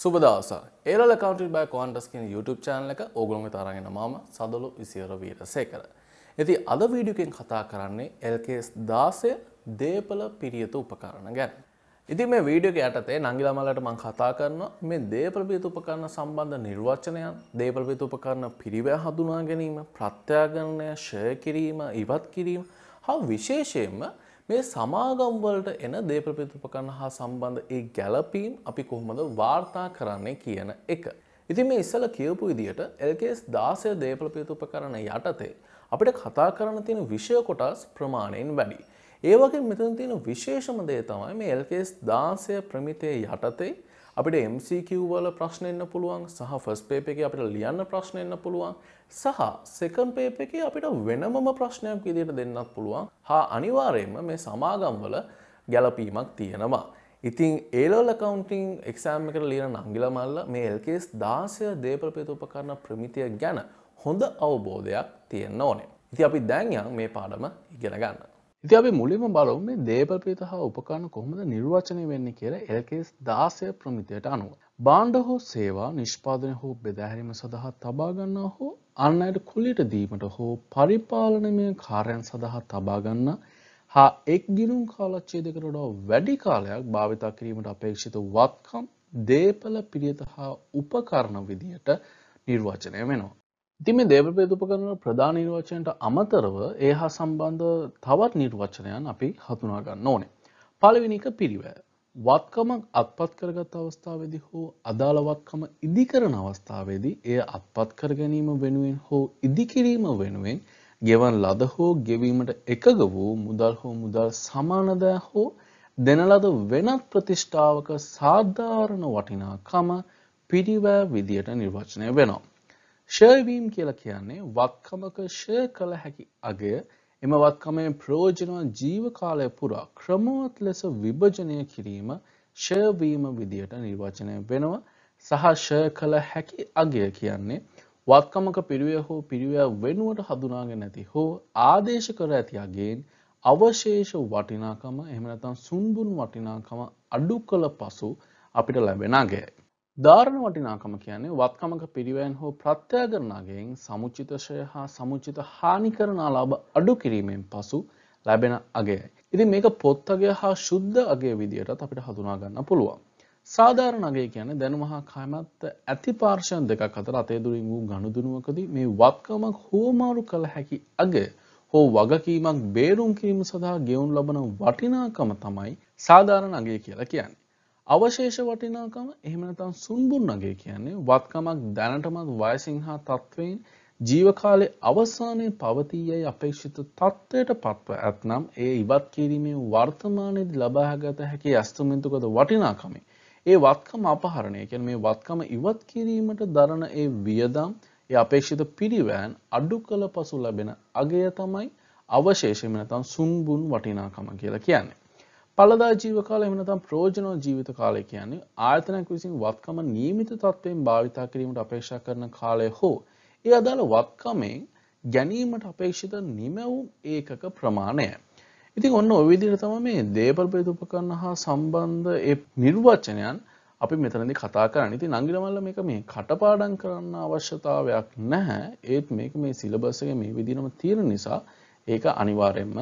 සුබදවසර ඒල කවට බයි Qantas කියන YouTube චානල එක ඕගොම තරගෙන මම සදලු විසිවර වීර සේකර. ඇති අද වීඩියකෙන් කතා කරන්නේ එල්කස් දාසය දේපල පිරියතු උපකරණ ගැන. ඉති මේ වීඩියෝක යටතේ නංගිලමලට මං කතා කරන මේ දේපලපිත උපකරණ සම්බන්ධ නිර්වචනයන් දේපලපිත උපකරණ පිරිවය හඳුනා ගැනීම ප්‍රත්‍යාගණය ශය කිරීම ඉවත් කිරීම හා විශේෂයෙන්ම මේ සමාගම්වලට එන දේපල ප්‍රතිපකරණ හා සම්බන්ධ ඒ ගැලපීම් අපි කොහොමද වාර්තා කරන්නේ කියන එක. ඉතින් මේ ඉස්සල කියවපු විදිහට LKS 16 දේපල පීතුපකරණ යටතේ අපිට කතා කරන්න තියෙන විෂය කොටස් ප්‍රමාණයෙන් වැඩි. ඒ වගේ මෙතන තියෙන විශේෂම දේ තමයි මේ LKS 16 ප්‍රමිතයේ යටතේ අපිට MCQ වල ප්‍රශ්න එන්න පුළුවන් සහ ෆස් පේප එක අපිට ලියන්න ප්‍රශ්න එන්න පුළුවන් සහ සෙකන් පේප එක අපිට වෙනමම ප්‍රශ්නයක් විදියට දෙන්නත් පුළුවන් හා අනිවාර්යයෙන්ම මේ සමාගම්වල ගැලපීමක් තියෙනවා. ඉතින් ඒලෝල කවන්ටිං එක්සෑම් එකට ලියන නංගිලමල්ල මේ එල්කේස් දාසය දේප්‍රපේත උපකරණ ප්‍රමිතිය ගැන හොඳ අවබෝධයක් තියෙන්න ඕනේ. ඉති අපි දැන්යන් මේ පාඩම ඉගෙන ගන්න. ඉති අපි මුලිම බලවම මේ දේපල් පීත හා උපකරණ කොහොමද නිර්වචනය වෙන්න කියලා එල්කේස් දාසය ප්‍රමිතියට අනුව. බාණ්ඩ හෝ සේවා නිෂ්පාදනය හෝ බෙදැහැරීම සඳහා තබාගන්නා හෝ අන්න අයට කුලිට දීමට හෝ පරිපාලනමය කාරයන් සඳහා තබාගන්න හා එක් ගිලුම් කාලච්චේදකරට වැඩි කාලයක් භාවිතා කිරීමට අපේක්ෂිත වත්කම් දේපල පිරිත හා උපකරණ විදියට නිර්වචනය වෙනවා. ඉතින් මේ දේවපේත උපකරණ ප්‍රධාන නිර්වචනයට අමතරව ඒ හා සම්බන්ධ තවත් නිර්වචනයන් අපි හඳුනා ගන්න ඕනේ. පළවෙනි එක පිරිවැය. වත්කම අත්පත් කරගත් අවස්ථාවේදී හෝ අදාළ වත්කම ඉදිකරන අවස්ථාවේදී එය අත්පත් කර ගැනීම වෙනුවෙන් හෝ ඉදිකිරීම වෙනුවෙන් ගෙවන් ලද හෝ ගෙවීමට එකග වූ මුදල් හෝ මුදල් සමාන දෑ හෝ දෙන ලද වෙනත් ප්‍රතිෂ්ඨාවක සාධාරණ වටිනාකම පිරිවැය විදියට නිර්වචනය වෙනවා. ෂර්වීම් කියලා කියන්නේ වත්කමක ෂර් කළ හැකි අගය එම වත්කමේ ප්‍රෝජනවත් ජීව කාලය පුරා ක්‍රමවත් ලෙස විභජනය කිරීම ෂර්වීම විදියට නිර්වචනය වෙනවා සහ ෂර් කළ හැකි අගය කියන්නේ වත්කමක පිරිවය හෝ පිරිවය වෙනුවට හඳුනාගෙන නැති හෝ ආදේශ කර ඇති අගේෙන් අවශේෂ වටිනාකම එහෙම නැත්නම් සුන්බුන් වටිනාකම අඩු කළ පසු අපිට ලැබෙන අගයයි. ධාරණ වටිනාකම කියන්නේ වත්කමක පිරිවෑන් හෝ ප්‍රත්‍යාගරණගෙන් සමුචිතශය හා සමුචිත හානි කරනා ලාභ අඩු කිරීමෙන් පසු ලැබෙන අගයයි. ඉතින් මේක පොත්තගේ හා ශුද්ධ අගේ විදියටත් අපිට හඳුනා ගන්න පුළුවන්. සාධාරණ අගේ කියන්නේ දැනුම හා කායමත් ඇති පාර්ශයන් දෙකක් අතර අතේ දුරින් වූ ගනුදෙනුවකදී මේ වත්කමක් හෝමාරු කළ හැකි අගය හෝ වගකීමක් බේරුම් කිරීම සඳහා ගෙවුම් ලබන වටිනාකම තමයි සාධාරණ අගේ කියලා කියන්නේ. අවශේෂ වටිනාකම එහෙම නැත්නම් සුන්බුන්නගේ කියන්නේ වත්කමක් දැනටමත් වයසින් හා තත්වයෙන් ජීවකාලයේ අවසානයේ පවතී යයි අපේක්ෂිත තත්ත්වයට පත්ව ඇතනම් එය ඉවත් කිරීමේ වර්තමානයේදී ලබාගත හැකි අස්තුමින්තුකද වටිනාකමේ ඒ වත්කම අපහරණය කියන මේ වත්කම ඉවත් කිරීමට දරන ඒ වියදම් ඒ අපේක්ෂිත පිරිවෑන් අඩු කළ පසු ලැබෙන අගය තමයි අවශේෂම නැතන් සුන්බුන් වටිනාකම කියලා කියන්නේ. පලදා ජීව කාලය එමනතම් ප්‍රෝජනෝ ජීවිත කාලය කියන්නේ ආර්තනයක් විසින් වත්කම නියමිත තත්ත්වයෙන් භාවිතා කිරීමට අපේක්ෂා කරන කාලය හෝ ඒ අදාළ වත්කමෙන් ගැනීමට අපේක්ෂිත නිමැවුම් ඒකක ප්‍රමාණය. ඉතින් ඔන්න ඔවිදිර තම මේ දේපල් ප්‍රේතුපකරන්න හා සම්බන්ධ ඒ නිර්වචනයන් අපි මෙතනදි කතා කරන්න ඉති නංගිරමල්ල මේක මේ කටපාඩන් කරන්න අවශ්‍යතාවයක් නැහැ ඒත් මේක මේ සිලබසක මේ විදිනම තීර නිසා ඒක අනිවාරෙන්ම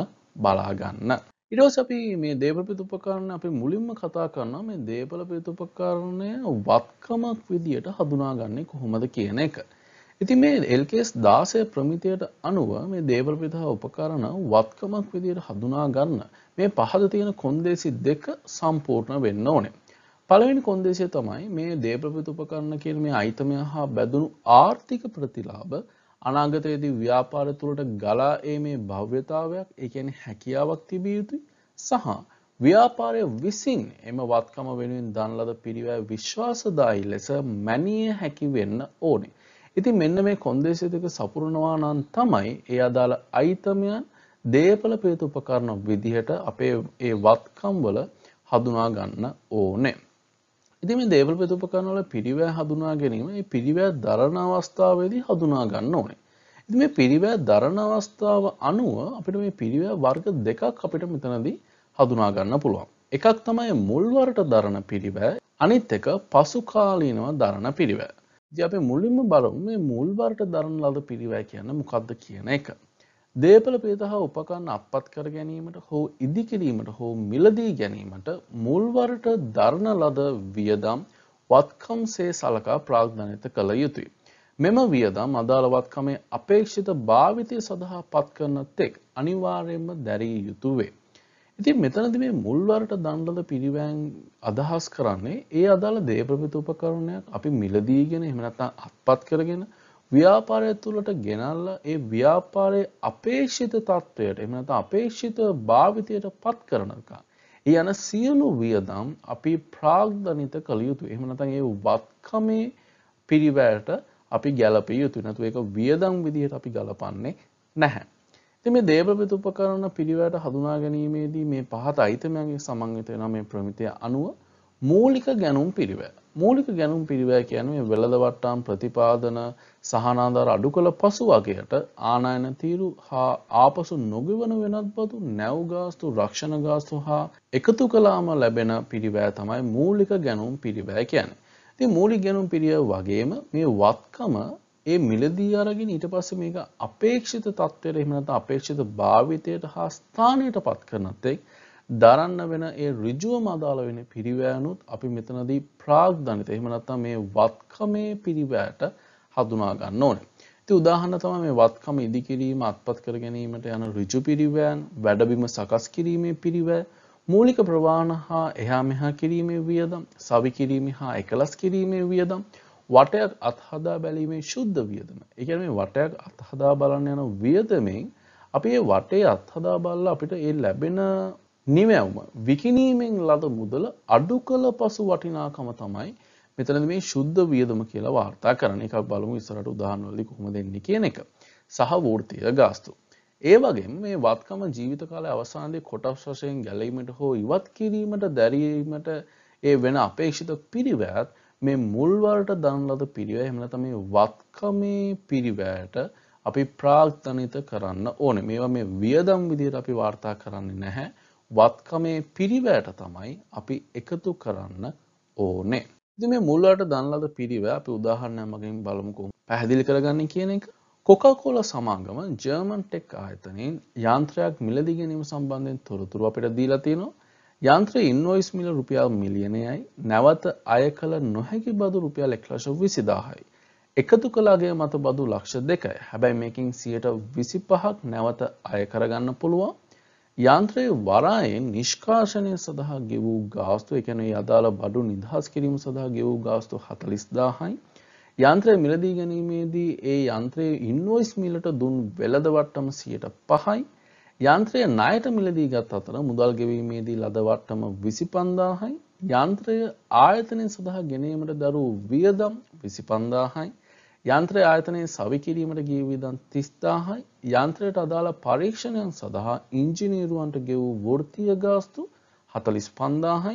බලාගන්න. ඉටෝස් අපි මේ දේපල පිතුපකාරණ අපි මුලින්ම කතා කරන්න මේ දේපල පිතුපකාරණය වත්කමක් විදියට හඳුනාගන්නේ කොහොමද කියන එක. ඉති මේ එල්කේස් දාසය ප්‍රමිතියට අනුව මේ දේපල පිතා උපකරණ වත්කමක් විදියට හඳුනා ගන්න මේ පහද තියෙන කොන්දේසි දෙක සම්පූර්ණ වෙන්න ඕනේ. පළවෙනි කොන්දේසිය තමයි මේ දේපල පිතුපකරණ කියන මේ අයිතමය හා බැඳුණු ආර්ථික ප්‍රතිලාභ අනාගතයේදී ව්‍යාපාර තුළට ගලා ඒමේ භව්‍යතාවයක් ඒ කියන්නේ හැකියාවක් තිබිය යුතුයි සහ ව්‍යාපාරය විසින් එම වත්කම වෙනුවෙන් දන් ලද පිරිවැය විශ්වාසදායි ලෙස මැනිය හැකි වෙන්න ඕනේ. ඉතින් මෙන්න මේ කොන්දේසි දෙක සපුරනවා නම් තමයි ඒ අදාළ අයිතමයන් දේපල ප්‍රේත උපකරණ විදිහට අපේ ඒ වත්කම් වල හඳුනා ගන්න ඕනේ. ඉති මේ දේවල් පෙතුපකරනවල පිරිවෑ හඳුනා ගැනීම ඒ පිරිවෑ දරණ අවස්ථාවේදී හඳුනා ගන්න ඕනේ. ඉති මේ පිරිවෑ දරණ අවස්ථාව අනුව අපිට මේ පිරිවෑ වර්ග දෙකක් අපිට මෙතනදී හඳුනා ගන්න පුළුවන්. එකක් තමයි මුල්වරට දරණ පිරිවෑ අනිත් එක පසුකාලීනව දරණ පිරිවෑ. ඉතින් අපි මුලින්ම බලමු මේ මුල්වරට දරණ ලද පිරිවෑ කියන්නේ මොකක්ද කියන එක. දේපල පේද හා උපකරණ අපත් කර ගැනීමට හෝ ඉදිකිරීමට හෝ මිලදී ගැනීමට මුල්වරට දරණ ලද වියදම් වත්කම් සේ සලකා ප්‍රාග්ධනත කළ යුතුයි. මෙම වියදම් අදාළවත්කමේ අපේක්ෂිත භාවිතය සඳහා පත්කරන තෙක් අනිවාර්යෙන්ම දැරිය යුතු වේ. ඉතින් මෙතනදි මේ මුල්වරට දණ්ඩල පිරිවෑන් අදහස් කරන්නේ ඒ අදාළ දේප්‍රවිත උපකරණයක් අපි මිලදීගෙන එහෙම නැත්නම් අත්පත් කරගෙන ව්‍යාපාරය තුළට ගෙනල්ලා ඒ ව්‍යාපාරයේ අපේක්ෂිත තත්ත්වයට එහෙම නැත්නම් අපේක්ෂිත භාවිතයට පත් කරනකම් ඒ යන සියලු වියදම් අපි ප්‍රාග්ධනිත කළ යුතුයි. එහෙම නැත්නම් ඒ වත්කමේ පිරිවැයට අපි ගැළපිය යුතුයි. නැතු ඒක වියදම් විදිහට අපි ගලපන්නේ නැහැ. ඉතින් මේ දේවපිත උපකරණ පිරිවැයට හඳුනා ගැනීමේදී මේ පහත අයිතමයන්ගේ සමන්විත වෙන මේ ප්‍රමිතය අනුව මූලික ගැණුම් පිරිවැය මූලික ගැනුම් පිරිවෑ කියන්නේ වෙළඳවට්ටාම් ප්‍රතිපාදන සහනාධාර අඩු කළ පසු වගේට ආනයන තීරු හා ආපසු නොගෙවන වෙනත්බතු නැව් ගාස්තු රක්ෂණ ගාස්තු හා එකතු කළාම ලැබෙන පිරිවෑ තමයි මූලික ගැනුම් පිරිවෑ කියන්නේ. ඉතින් මූලික ගැනුම් පිරිය වගේම මේ වත්කම ඒ මිලදී අරගෙන ඊට පස්සේ මේක අපේක්ෂිත තත්ත්වයට එහෙම නැත්නම් අපේක්ෂිත භාවිතයට හා ස්ථානයට පත් කරනත් එක්ක දරන්න වෙන ඒ ඍජුවම අදාළ වෙන පිරිවෑනුත් අපි මෙතනදී ප්‍රාග්ධනිත. එහෙම නැත්නම් මේ වත්කමේ පිරිවෑට හඳුනා ගන්න ඕනේ. ඉතින් උදාහරණ තමයි මේ වත්කම ඉදිකිරීම අත්පත් කර ගැනීමට යන ඍජු පිරිවෑන්, වැඩබිම සකස් කිරීමේ පිරිවෑ, මූලික ප්‍රවාහන හා එහා මෙහා කිරීමේ වියදම්, සවි කිරීම හා එකලස් කිරීමේ වියදම්, වටයක් අත්හදා බැලීමේ ශුද්ධ වියදම. ඒ කියන්නේ මේ වටයක් අත්හදා බලන්න යන වියදමෙන් අපි මේ වටේ අත්හදා බලලා අපිට ඒ ලැබෙන නිමැවුම විකිණීමෙන් ලද මුදල අඩු කළ පසු වටිනාකම තමයි මෙතන මේ ශුද්ධ වියදම කියලා වාර්තා කරන එකක් බලමු ඉස්සරට උදාහරණවලදී කොහොමද එන්නේ කියන එක. සහවෘත්තීය ගාස්තු. ඒ වගේම මේ වත්කම ජීවිත කාලය අවසානයේ කොටස් වශයෙන් ගැලීමට හෝ ඉවත් කිරීමට දැරීමට ඒ වෙන අපේක්ෂිත පිරිවැයත් මේ මුල් වලට දන් ලද පිරිවැය එහෙම නැත්නම් මේ වත්කමේ පිරිවැයට අපි ප්‍රාග්ධනිත කරන්න ඕනේ. මේවා මේ වියදම් විදිහට අපි වාර්තා කරන්නේ නැහැ. වත්කමේ පිරිවැයට තමයි අපි එකතු කරන්න ඕනේ. ඉතින් මේ මුල්වට දන්ලද පිරිවැය අපි උදාහරණයක් මගින් බලමුකෝ. පැහැදිලි කරගන්න කියන එක කොකාකෝලා සමාගම ජර්මන් ටෙක් ආයතනයෙන් යන්ත්‍රයක් මිලදී ගැනීම සම්බන්ධයෙන් තොරතුරු අපිට දීලා තියෙනවා. යන්ත්‍රය ඉන්වොයිස් මිල රුපියල් මිලියනයයි නැවත අය කළ නොහැකි බදු රුපියල් 1,20000යි. එකතු කළාගේ මත බදු ලක්ෂ 2යි. හැබැයි මේකෙන් 125ක් නැවත අය කරගන්න පුළුවන්. යන්ත්‍රයේ වරායෙන් නිෂ්කාශනය සඳහා ගෙවූ ගාස්තු එකැනේ අදාළ බඩු නිදහස් කිරීම සඳහා ගෙවූ ගාස්තු හතලිස්දාහයි යන්ත්‍රය මිලදී ගැනීමේදී ඒ යන්ත්‍රයේ ඉන්වොයිස් මිලට දුන් වෙළඳ වට්ටම 105යි. යන්ත්‍රය ණයට මිලදී ගත් අතර මුදල් ගෙවීමේදී ලද වට්ටම 25000යි. යන්ත්‍රය ආයතනය සඳහා ගෙනීමට දරූ වියදම් 25000යි. යන්ත්‍ර ආයතනයේ සවිකිරීමට ගිය වියදම් 30000යි යන්ත්‍රයට අදාළ පරීක්ෂණයන් සඳහා ඉංජිනේරුවන්ට ගෙවූ වෘත්තීය ගාස්තු 45000යි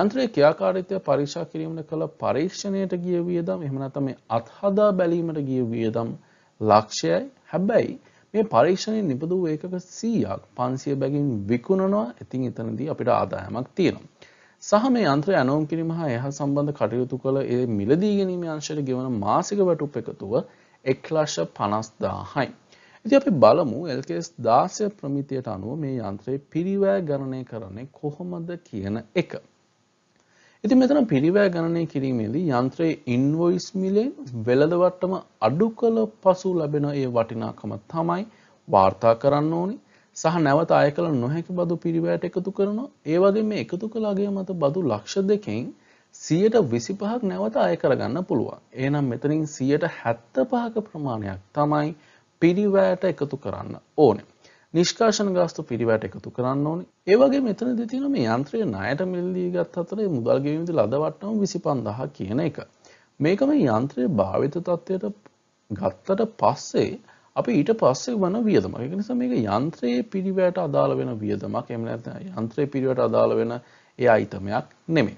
යන්ත්‍රයේ ක්‍රියාකාරීත්වය පරීක්ෂා කිරීමට කළ පරීක්ෂණයට ගිය වියදම් එහෙම නැත්නම් මේ අත්හදා බැලීමට ගිය වියදම් ලක්ෂයයි හැබැයි මේ පරීක්ෂණය නිපද වූ ඒකක 100ක් 500 බැගින් විකුණනවා ඉතින් එතනදී අපිට ආදායමක් තියෙනවා සහ මේ යන්ත්‍ර යනෝම් කිරීම හා එහ සම්බන්ධ කටයුතු කළ ඒ මිලදී ගැනීම අංශයට ගෙවන මාසික වැටුප් එකතුව එක්ලශ පනස්දාහයි. ඉති අපි බලමු එල්කෙස් දාසය ප්‍රමිතියට අනුව මේ යන්ත්‍රයේ පිරිවෑ ගණනය කරන්නේ කොහොමද කියන එක. ඉති මෙතන පිරිවෑ ගණනය කිරීමේදී යන්ත්‍රයේ ඉන්වොයිස් මිලෙන් වෙළදවට්ටම අඩු කළ පසු ලැබෙන ඒ වටිනාකම තමයි වාර්තා කරන්න ඕනි සහ නැවත අය කළ නොහැකි බදු පිරිවැයට එකතු කරනවා. ඒ වගේ මේ එකතු කළ අගය මත බදු ලක්ෂ දෙකෙන් 125ක් නැවත අය කරගන්න පුළුවන්. එහෙනම් මෙතනින් 175ක ප්‍රමාණයක් තමයි පිරිවැයට එකතු කරන්න ඕනේ. නිෂ්කාශන ගාස්තු පිරිවැයට එකතු කරන්න ඕනේ. ඒ වගේ මෙතනදී තියෙන මේ යන්ත්‍රය ණයට මිලදී ගත් අතරේ මුදල් ගෙවීමේදී ලද වට්ටම 25000 කියන එක. මේක මේ යන්ත්‍රයේ භාවිත තත්ත්වයට ගත්තට පස්සේ අපි ඊට පස්සේ වන වියදමක්. ඒක නිසා මේක යන්ත්‍රයේ පිරිවැයට අදාළ වෙන වියදමක්. එහෙම නැත්නම් යන්ත්‍රයේ පිරිවැයට අදාළ වෙන ඒ අයිතමයක් නෙමෙයි.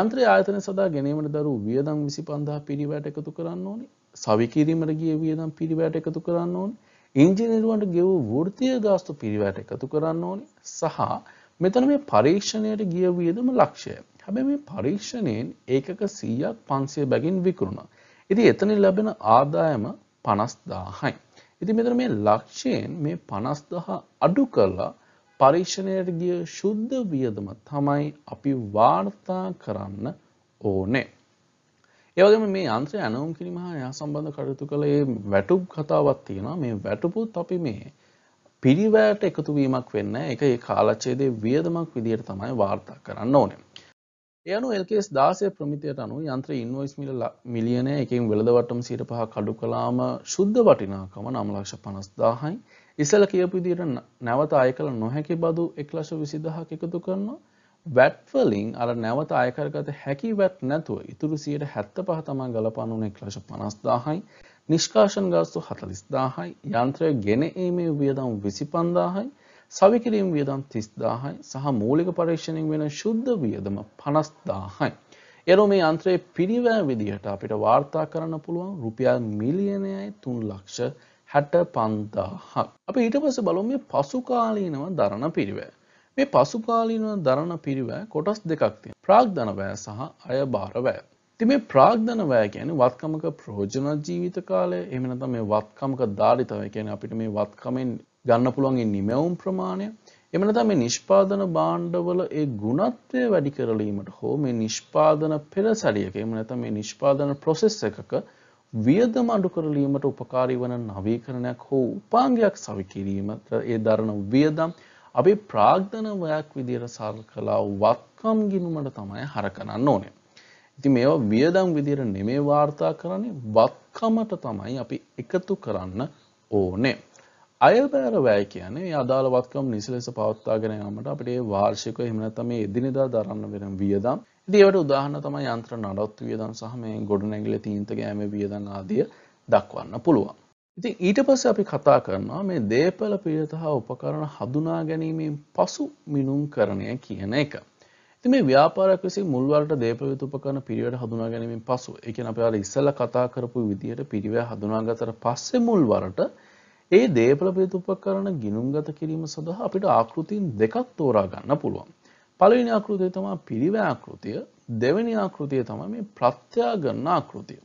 යන්ත්‍රයේ ආයතන සඳහා ගෙනීමට දරූ වියදම් 25000 පිරිවැයට එකතු කරන්න ඕනේ. සවි කිරීමට ගිය වියදම් පිරිවැයට එකතු කරන්න ඕනේ. ඉංජිනේරුවන්ට ගෙවූ වෘත්තීය ගාස්තු පිරිවැයට එකතු කරන්න ඕනේ. සහ මෙතන මේ පරීක්ෂණයට ගිය වියදම ලක්ෂය. හැබැයි මේ පරීක්ෂණයෙන් ඒකක 100ක් 500 බැගින් විකුණුණා. ඉතින් එතනින් ලැබෙන ආදායම 50000යි. ඉතින් මෙතන මේ ලක්ෂයෙන් මේ 50000 අඩු කරලා පරීක්ෂණයට ගිය සුද්ධ වියදම තමයි අපි වාර්තා කරන්න ඕනේ. ඒ වගේම මේ යන්ත්‍රය ඇනවුම් කිරීම හා එයා සම්බන්ධ කටයුතු කළේ වැටුප් කතාවක් තියෙනවා. මේ වැටුපුත් අපි මේ පිරිවැයට එකතු වීමක් වෙන්නේ. ඒක ඒ කාලච්ඡේදයේ වියදමක් විදිහට තමයි වාර්තා කරන්න ඕනේ. යනු එල්කේස් දාසය ප්‍රමිතියට අනු යන්ත්‍ර ඉන්වයිස් මිල මිලියනය එකින් වෙළදවටම සිට පහ කඩු කලාම ශුද්ධ වටිනාකම නම්ලක්ෂ පනස්දාහයි ඉසල කියපුදිට නැවත අය කළ නොහැකි බදු එක්ලශ විසිදහක් එකතු කරනවා වැට්වලින් අර නැවත අයකරගත හැකි වැට් නැතුව ඉතුරු සියට හැත්ත පහ තමා ගලපනුන එක්ලශ පනස්දාහයි නිෂ්කාශන් ගාස්තු හතලිස්දාහයි යන්ත්‍රය ගෙන ඒමේ වියදම් විසි පන්දාහයි සවිකිරීම් වියදම් 30000යි සහ මූලික පරීක්ෂණයෙන් වෙන ශුද්ධ වියදම 50000යි. එරෝ මේ යන්ත්‍රයේ පිරිවැය විදිහට අපිට වාර්තා කරන්න පුළුවන් රුපියල් මිලියනයයි 3 ලක්ෂ 65000ක්. අපි ඊට පස්සේ බලමු මේ පසුකාලීනව දරන පිරිවැය. මේ පසුකාලීනව දරන පිරිවැය කොටස් දෙකක් තියෙනවා. ප්‍රාග්ධන වැය සහ අයබාර වැය. ඉතින් මේ ප්‍රාග්ධන වැය කියන්නේ වත්කමක ප්‍රයෝජන ජීවිත කාලය එහෙම නැත්නම් මේ වත්කමක ධාරිතව කියන්නේ අපිට මේ වත්කමෙන් ගන්න පුළුවන් ඒ නිමැවුම් ප්‍රමාණය එහෙම නැත්නම් මේ නිෂ්පාදන භාණ්ඩවල ඒ ගුණත්වය වැඩි කරලීමට හෝ මේ නිෂ්පාදන පෙරසැරියක එහෙම නැත්නම් මේ නිෂ්පාදන process එකක වියදම අඩු කරලීමට උපකාරී වන නවීකරණයක් හෝ උපාංගයක් සවි කිරීමට ඒ දරන වියදම් අපේ ප්‍රාග්ධනවයක් විදියට සරල කළා වත්කම් ගිණුමට තමයි හරකරන්න ඕනේ. ඉතින් මේවා වියදම් විදියට නෙමෙයි වාර්තා කරන්නේ වත්කමට තමයි අපි එකතු කරන්න ඕනේ. අයබෑරවැය කියන්නේ අදාළ වත්කම් නිසි ලෙස පවත්වාගෙන යාමට අපිට ඒ වාර්ෂික එහෙම නැත්නම් මේ එදිනෙදා දරන්න වෙන වියදම්. ඉතින් ඒවට උදාහරණ තමයි යන්ත්‍ර නඩත්තු වියදම් සහ මේ ගොඩනැගිලි තීන්ත ගෑමේ වියදම් ආදිය දක්වන්න පුළුවන්. ඉතින් ඊට පස්සේ අපි කතා කරනවා මේ දේපල පිළිත හා උපකරණ හඳුනා ගැනීමෙන් පසු මිනුම්කරණය කියන එක. ඉතින් මේ ව්‍යාපාරයක් විසින් මුල් වලට දේපල විත උපකරණ පිරිවැය හඳුනා ගැනීමෙන් පසු, ඒ කියන්නේ අපි ආල ඉස්සෙල්ලා කතා කරපු විදිහට පිරිවැය හඳුනාගත්තට පස්සේ මුල් වලට ඒ දේපලපේත උපකරණ ගිනුම්ගත කිරීම සඳහා අපිට ආකෘතින් දෙකක් තෝරා ගන්න පුළුවන්. පළවෙනි ආකෘතිය තමයි පිරිවැ ආකෘතිය, දෙවෙනි ආකෘතිය තමයි මේ ප්‍රත්‍යාගන්න ආකෘතිය.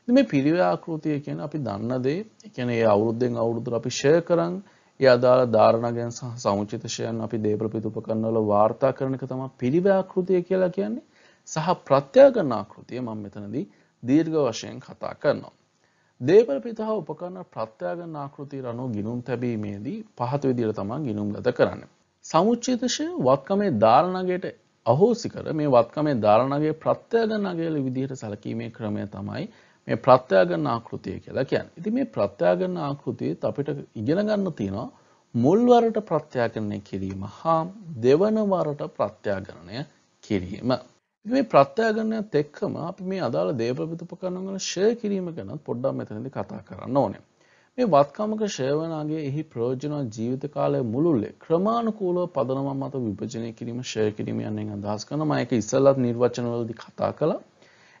ඉතින් මේ පිරිවැ ආකෘතිය කියන්නේ අපි දන්න දේ, ඒ කියන්නේ ඒ අවුරුද්දෙන් අවුරුද්දට අපි ෂෙයා කරන් ඒ අදාළ ධාරණා ගැන සහ සමුචිත ෂයන් අපි දේපලපේත උපකරණ වල වාර්තා කරන එක තමයි පිරිවැ ආකෘතිය කියලා කියන්නේ. සහ ප්‍රත්‍යාගන්න ආකෘතිය මම මෙතනදී දීර්ඝ වශයෙන් කතා කරනවා. දේපල පිතහ උපකරණ ප්‍රත්‍යාගන ආකෘතියට අනුව ගිනුම් තැබීමේදී පහත විදියට තමා ගිනුම් ගත කරන්න. සමුච්චේතශය වත්කමේ ධාරණගයට අහෝසි කර මේ වත්කමේ ධාරණගේ ප්‍රත්‍යාගන අගයල විදිහට සැලකීමේ ක්‍රමය තමයි මේ ප්‍රත්‍යාගන ආකෘතිය කියලා කියන්නේ. ඉතින් මේ ප්‍රත්‍යාගන ආකෘතියත් අපිට ඉගෙන ගන්න තියෙනවා මුල් වරට ප්‍රත්‍යාගණය කිරීම හා දෙවන වරට ප්‍රත්‍යාගණය කිරීම. මේ ප්‍රත්්‍යයාගන්නයක් එක්කම අපි මේ අදාළ දේප්‍රපිතුපකරණවල ශය කිරීම ගැනත් පොඩ්ඩක් මෙතනදි කතා කරන්න ඕනේ. මේ වත්කමක ශයවනාගේ එහි ප්‍රෝජනවත් ජීවිත කාලය මුළුල්ලේ ක්‍රමාණුකූලව පදනම මත විභජනය කිරීම ශය කිරීම යන්නෙන් අදහස් කරන මයක ඉස්සල්ලත් නිර්වචනවලදි කතා කළ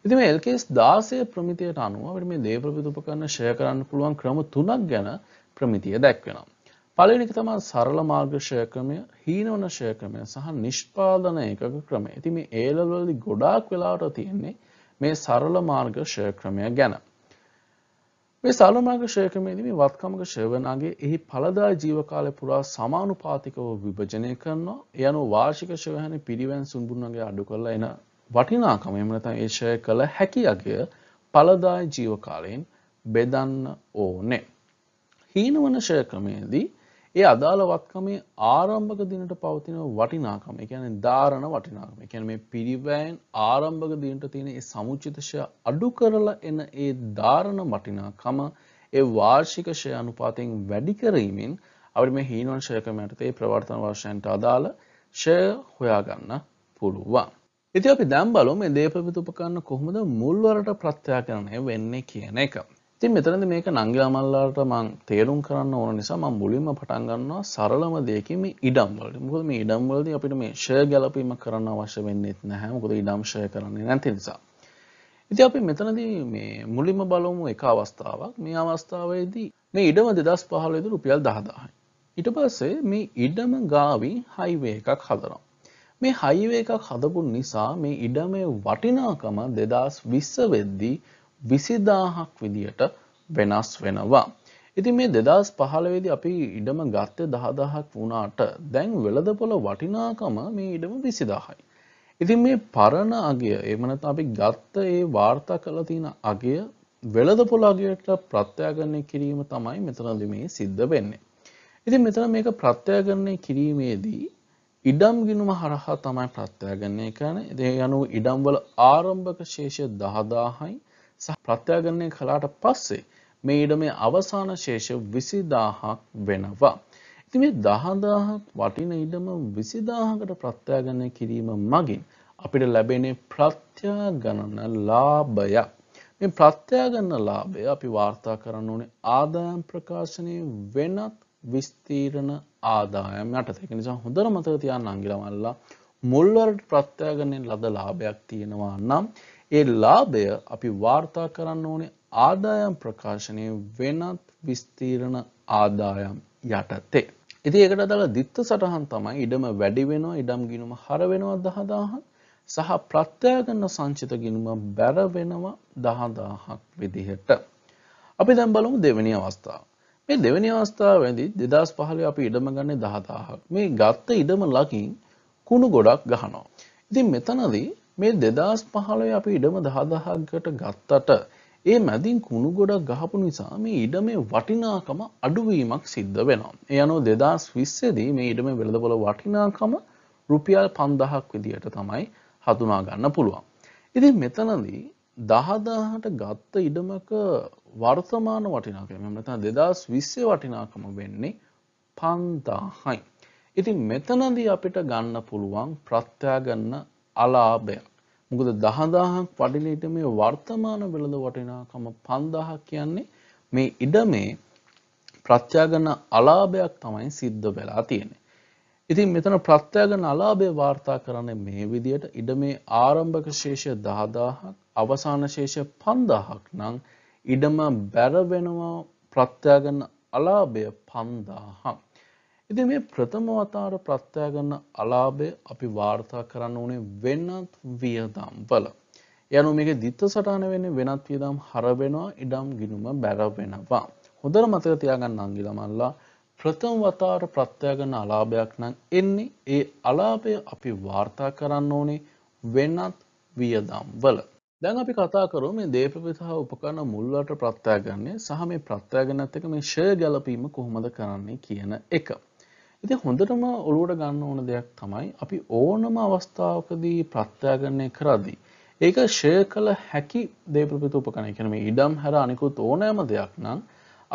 ඉති මේ එල්කේස් දාසය ප්‍රමිතියට අනුවට මේ දේප්‍රපිතුපකරන්න ශය කරන්න පුළුවන් ක්‍රම තුනක් ගැන ප්‍රමිතිය දැක්වෙනවා. පළවෙනි එක තමයි සරල මාර්ග ෂය ක්‍රමය, හීනවන ෂය ක්‍රමය සහ නිෂ්පාදන ඒකක ක්‍රමය. ඉතින් මේ A level වලදී ගොඩාක් වෙලාවට තියෙන්නේ මේ සරල මාර්ග ෂය ක්‍රමය ගැන. මේ සරල මාර්ග ෂය ක්‍රමයේදී මේ වත්කමක ෂයවනාගේ එහි පළදා ජීව කාලය පුරා සමානුපාතිකව විභජනය කරනවා. ඒ අනුව වාර්ෂික ෂයහනේ පිරිවැන් සුන්බුන් වගේ අඩු කරලා එන වටිනාකම එහෙම නැත්නම් ඒ ෂය කළ හැකියාවය පළදා ජීව කාලයෙන් බෙදන්න ඕනේ. හීනවන ෂය ක්‍රමයේදී ඒ අදාළ වත්කමේ ආරම්භක දිනට පවතින වටිනාකම එකැන ධාරණ වටිනාකම එකැන මේ පිරිවෑන් ආරම්භක දිනට තියෙන ඒ සමුචිතශය අඩු කරලා එන ඒ ධාරණ වටිනාකම ඒ වාර්ෂිකශය අනුපාතයෙන් වැඩි කරීමෙන් අපිට මේ හීනවන් ශයකමයටතේ ප්‍රවර්තන වර්ෂයන්ට අදාළ ෂය හොයාගන්න පුළුවන්. ඉති අපි දැම් බලු මේ දේපවිතුපකන්න කොහොමද මුල්වරට ප්‍රත්‍යා කරණය වෙන්නේ කියන එක. ඉතින් මෙතනද මේක නංගිලාමල්ලාට මං තේරුම් කරන්න ඕන නිසා මං මුලින්ම පටන් ගන්නවා සරලම දෙයකින් මේ ඉඩම් වලට. මොකද මේ ඉඩම් වලදී අපිට මේ ෂය ගැලපීමක් කරන්න අවශ්‍ය වෙන්නේ නැහැ. මොකද ඉඩම් ෂය කරන්නේ නැති නිසා. ඉතින් අපි මෙතනදී මේ මුලින්ම බලමු එක අවස්ථාවක්. මේ අවස්ථාවේදී මේ ඉඩම 2015 දී රුපියල් 10000යි. ඊට පස්සේ මේ ඉඩම ගාවින් හයිවේ එකක් හදනවා. මේ හයිවේ එකක් හදපු නිසා මේ ඉඩමේ වටිනාකම 2020 වෙද්දී විසිදාහක් විදියට වෙනස් වෙනවා. ඉතින් මේ දෙදස් පහළවෙදි අපි ඉඩම ගත්තය දහදහක් වුණාට දැන් වෙළදපොළ වටිනාකම මේ ඉඩම විසිදාහයි. ඉතින් මේ පරණ අගය එමනත අපි ගත්ත ඒ වාර්තා කළ තියෙන අගය වෙළදපොළ අගයට ප්‍රත්‍යාගරණය කිරීම තමයි මෙතනද මේ සිද්ධ වෙන්නේ. ඉතින් මෙතන මේක ප්‍රත්‍යාගරණය කිරීමේදී ඉඩම් ගිනුම හරහා තමයි ප්‍රත්‍යාගන්නේ කරන ඒ යනු ඉඩම්වල ආරම්භක ශේෂය දහදාහයි සහ ප්‍රත්‍යාගරණය කළාට පස්සේ මේ ඉඩමේ අවසාන ශේෂ විසිදාහක් වෙනවා. ඉති මේ දහදාහක් වටින ඉඩම විසිදාහකට ප්‍රත්‍යාගණය කිරීම මගින් අපිට ලැබෙනේ ප්‍රත්‍යාගණන ලාභය. මේ ප්‍රත්‍යාගන්න ලාභය අපි වාර්තා කරන්න ඕනේ ආදායම් ප්‍රකාශනය වෙනත් විස්තීරණ ආදායම් යටතේ. ඒක නිසා හොඳට මතක තියාගන්න අංගිලමල්ලා මුල්වරට ප්‍රත්‍යාගණයෙන් ලද ලාභයක් තියෙනවා නම් ඒ ලාභය අපි වාර්තා කරන්න ඕනේ ආදායම් ප්‍රකාශනයේ වෙනත් විස්තීරණ ආදායම් යටතේ. ඉතින් ඒකට අදාළ දිත්ත සටහන් තමයි ඉඩම වැඩි වෙනවා, ඉඩම් ගිණුම හර වෙනවා 10000ක් සහ ප්‍රත්‍යාගන්න සංචිත ගිණුම බැර වෙනවා 10000ක් විදිහට. අපි දැන් බලමු දෙවෙනි අවස්ථාව. මේ දෙවෙනි අවස්ථාවේදී 2015 අපි ඉඩම ගන්නේ 10000ක්. මේ ගත්ත ඉඩම ලකින් කුණු ගොඩක් ගහනවා. ඉතින් මෙතනදී මේ 2015 අපි ඉඩම 10000කට ගත්තට ඒ මැදින් කුණු ගොඩක් ගහපු නිසා මේ ඉඩමේ වටිනාකම අඩුවීමක් සිද්ධ වෙනවා. ඒ අනුව 2020 දී මේ ඉඩමේ වෙළඳපොළ වටිනාකම රුපියල් 5000ක් විදියට තමයි හඳුනා ගන්න පුළුවන්. ඉතින් මෙතනදී 10000ට ගත්ත ඉඩමක වර්තමාන වටිනාකම එහෙම නැත්නම් 2020 වටිනාකම වෙන්නේ 5000යි. ඉතින් මෙතනදී අපිට ගන්න පුළුවන් ප්‍රත්‍යාගන්න අලාභය මොකද දහදාහක් වටින ඉඩමේ වර්තමාන වෙළඳ වටිනාකම 5000ක් කියන්නේ මේ ඉඩමේ ප්‍රත්‍යාගන අලාභයක් තමයි සිද්ධ වෙලා තියෙන්නේ. ඉතින් මෙතන ප්‍රත්‍යාගන අලාභය වාර්තා කරන්නේ මේ විදියට ඉඩමේ ආරම්භක ශේෂය 10000ක් අවසාන ශේෂය 5000ක් නම් ඉඩම බැර වෙනවා ප්‍රත්‍යාගන අලාභය 5000ක්. ඉති මේ ප්‍රථම වතාර ප්‍රත්‍යයගන්න අලාභය අපි වාර්තා කරන්න ඕනේ වෙන්නත් වියදම් වල. යනු මේක දිත්ත සටාන වෙන්නේ වෙනත් වියදම් හරවෙනවා ඉඩම් ගිනුම බැරවෙනවා. හොඳර මතක තියාගන්න අංගිලමල්ලා ප්‍රථම වතාවට ප්‍රත්‍යයගන්න අලාභයක් නම් එන්නේ ඒ අලාභය අපි වාර්තා කරන්න ඕනේ වෙනත් වියදම් වල. දැන් අපි කතා කරමු මේ දේපවිත හා උපකරණ මුල් වලට ප්‍රත්‍යයගන්නේ සහ මේ ප්‍රත්‍යයගන්නත් එක මේ ෂය ගැලපීම කොහොමද කරන්නේ කියන එක. ඉති හොඳටම ඔළුවට ගන්න ඕන දෙයක් තමයි අපි ඕනම අවස්ථාවකදී ප්‍රත්‍යාගරණය කරදී. ඒක ශය කළ හැකි දේප්‍රපිත උපකනය කනම ඉඩම් හැර අනිකුත් ඕනෑම දෙයක් නම්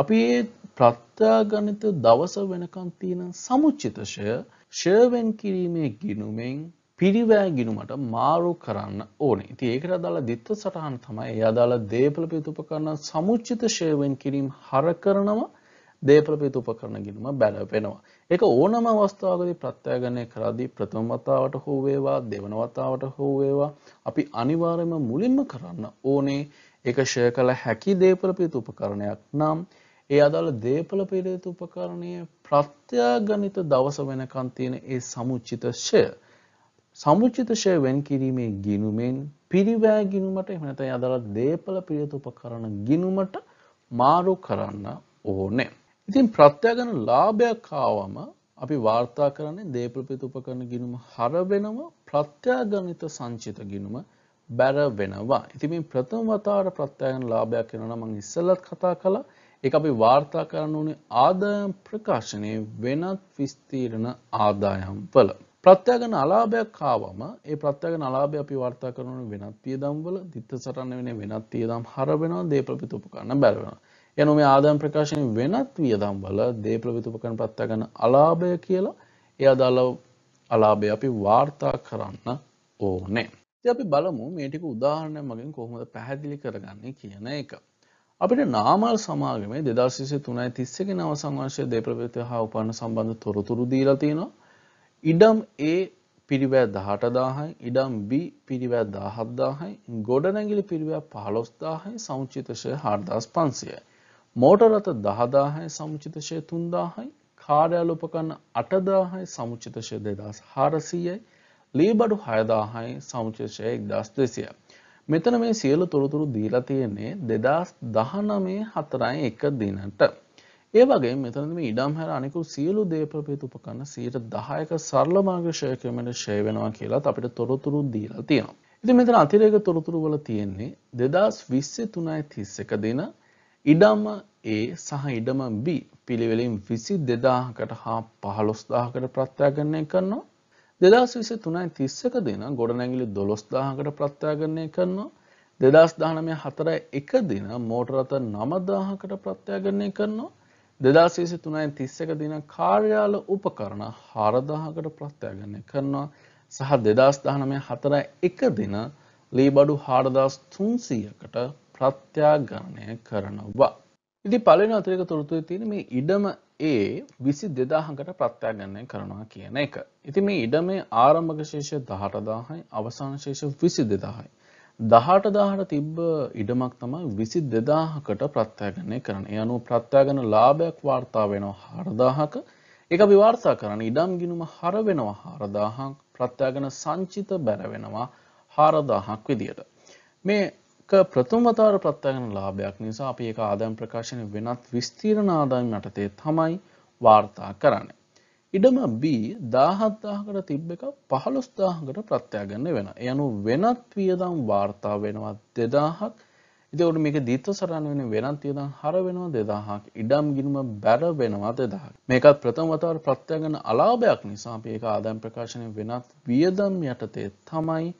අපි ඒ ප්‍රත්‍යාගනිත දවස වෙනකන් තියෙන සමුච්චිතශය ශයවෙන් කිරීමේ ගිනුමෙන් පිරිවෑ ගිනුමට මාරු කරන්න ඕනේ ඉති ඒකට අදාලා දිත්ත සටහන් තමයි ඒ අදාලා දේපල පිතුප කරන සමුච්චිත ශයවෙන් කිරීම් හර කරනවා දේපල පිතුප කරන ගිනුම බැලපෙනවා. ඒක ඕනම අවස්ථාවකදී ප්‍රත්‍යාගණය කරද්දී ප්‍රථම වතාවට හෝ වේවා දෙවන වතාවට හෝ වේවා අපි අනිවාර්යයෙන්ම මුලින්ම කරන්න ඕනේ ඒක ෂෙයා කළ හැකි දේපල පීත උපකරණයක් නම් ඒ අදාළ දේපල පීඩිත උපකරණයේ ප්‍රත්‍යාගණිත දවස වෙනකන් තියෙන ඒ සමුචිත ෂෙය සමුචිත ෂෙය වෙන් කිරීමේ ගිනුමෙන් පිරිවෑ ගිනුමට එහෙම නැත්නම් අදාළ දේපල පීඩිත උපකරණ ගිනුමට මාරු කරන්න ඕනේ ඉතින් ප්‍රත්‍යාගන ලාභයක් ආවම අපි වාර්තා කරන්නේ දේප්‍රපිත උපකරණ ගිණුම හර වෙනවා ප්‍රත්‍යාගනිත සංචිත ගිණුම බැර වෙනවා. ඉතින් මේ ප්‍රථම වතාවට ප්‍රත්‍යාගන ලාභයක් වෙනවා නම් මම ඉස්සෙල්ලත් කතා කළා. ඒක අපි වාර්තා කරන්න ඕනේ ආදායම් ප්‍රකාශනයේ වෙනත් විස්තීර්ණ ආදායම් වල. ප්‍රත්‍යාගන අලාභයක් ආවම ඒ ප්‍රත්‍යාගන අලාභය අපි වාර්තා කරන වෙනත් පියදම් වල, ditth සටන වෙන වෙනත් පියදම් හර වෙනවා, දේප්‍රපිත උපකරණ බැර වෙනවා. යනු මේ ආදායම් ප්‍රකාශනයේ වෙනත් වියදම් වල දේපල විතුපකරණ ප්‍රත්‍ය ගන්න අලාභය කියලා ඒ අදාළ අලාභය අපි වාර්තා කරන්න ඕනේ. ඉතින් අපි බලමු මේ ටික උදාහරණයක් මගින් කොහොමද පැහැදිලි කරගන්නේ කියන එක. අපිට නාමල් සමාගමේ 2023 න් අවසන් වර්ෂයේ දේපලපති හා උපන්න සම්බන්ධ තොරතුරු දීලා තිනවා. ඉඩම් A පිරිවැය 18000යි, ඉඩම් B පිරිවැය 17000යි, ගොඩනැගිලි පිරිවැය 15000යි, සමුචිත ෂය 4500යි. මෝටරත දහදාහයි සමුචිතශය තුන්දාහයි කාර්යාලුපකන්න අටදාහයි සමුචිතශය දෙදස් හාරසීයයි ලීබඩු හයදාහයි සමුචිතශය එක්දස් දෙසිය. මෙතන මේ සියල තොරතුරු දීලා තියෙන්නේ දෙදස් දහනමේ හතරයි එක දිනට. ඒ වගේ මෙතනම ඉඩම් හැර අනිකු සියලු දේපපේතුපකන්න සීට දහයක සරල මාර්ගශයකමට ශය වෙනවා කියලා අපිට තොරතුරු දීලා තියෙනවා. ඉති මෙතන අතිරේක තොරතුරු වල තියෙන්නේ දෙදස් විස්සෙ තුනයි තිස්ස එක දින ඉඩම A සහ ඉඩම B පිළිවෙලින් 22000කට හා 15000කට ප්‍රත්‍යාගණය කරනවා 2023යි 31 දින ගොඩනැගිලි 12000කට ප්‍රත්‍යාගණය කරනවා 2019 4යි 1 දින මෝටර රථ 9000කට ප්‍රත්‍යාගණය කරනවා 2023යි 31 දින කාර්යාල උපකරණ 4000කට ප්‍රත්‍යාගණය කරනවා සහ 2019 4යි 1 දින ලී බඩු 4300කට ප්‍රත්‍යාගානය කරනවා. ඉති පලන අතරක තොරතුය තියෙන මේ ඉඩම ඒ විසි දෙදාහකට ප්‍රත්‍යාගන්නය කරනවා කියන එක. ඉති මේ ඉඩ මේ ආරම්භක ශේෂ දහටදාහයි අවසාංශේෂ විසි දෙදාහයි. දහට දාහට තිබ්බ ඉඩමක් තමයි විසි දෙදාහකට ප්‍රත්‍යාගනය කරන යනු ප්‍රත්‍යාගන ලාභයක් වාර්තා වෙනවා හරදාහක එක විවාර්තා කරන ඉඩම් ගිනුම හර වෙනවා හරදාහක් ප්‍රත්‍යාගන සංචිත බැරවෙනවා හාරදාහක් විදියට. මේ ප්‍රථමවතාවට ප්‍රත්යගන ලාභයක් නිසා අපි ඒක ආදායම් ප්‍රකාශන වෙනත් විස්තීර්ණ ආදායම් යටතේ තමයි වාර්තා කරන්නේ. ඉඩම B 17000කට තිබ්බ එක 15000කට ප්‍රත්‍යාගන්න වෙනවා. ඒ අනුව වෙනත් වියදම් වාර්තා වෙනවා 2000ක්. එතකොට මේක ද්විත්ව සරණ වෙන වෙනත් වියදම් හර වෙනවා 2000ක්. ඉඩම් ගිණුම බැර වෙනවා 2000ක්. මේකත් ප්‍රථම වතාවට ප්‍රත්‍යාගන්න අලාභයක් නිසා අපි ඒක ආදායම් ප්‍රකාශනයේ වෙනත් වියදම් යටතේ තමයි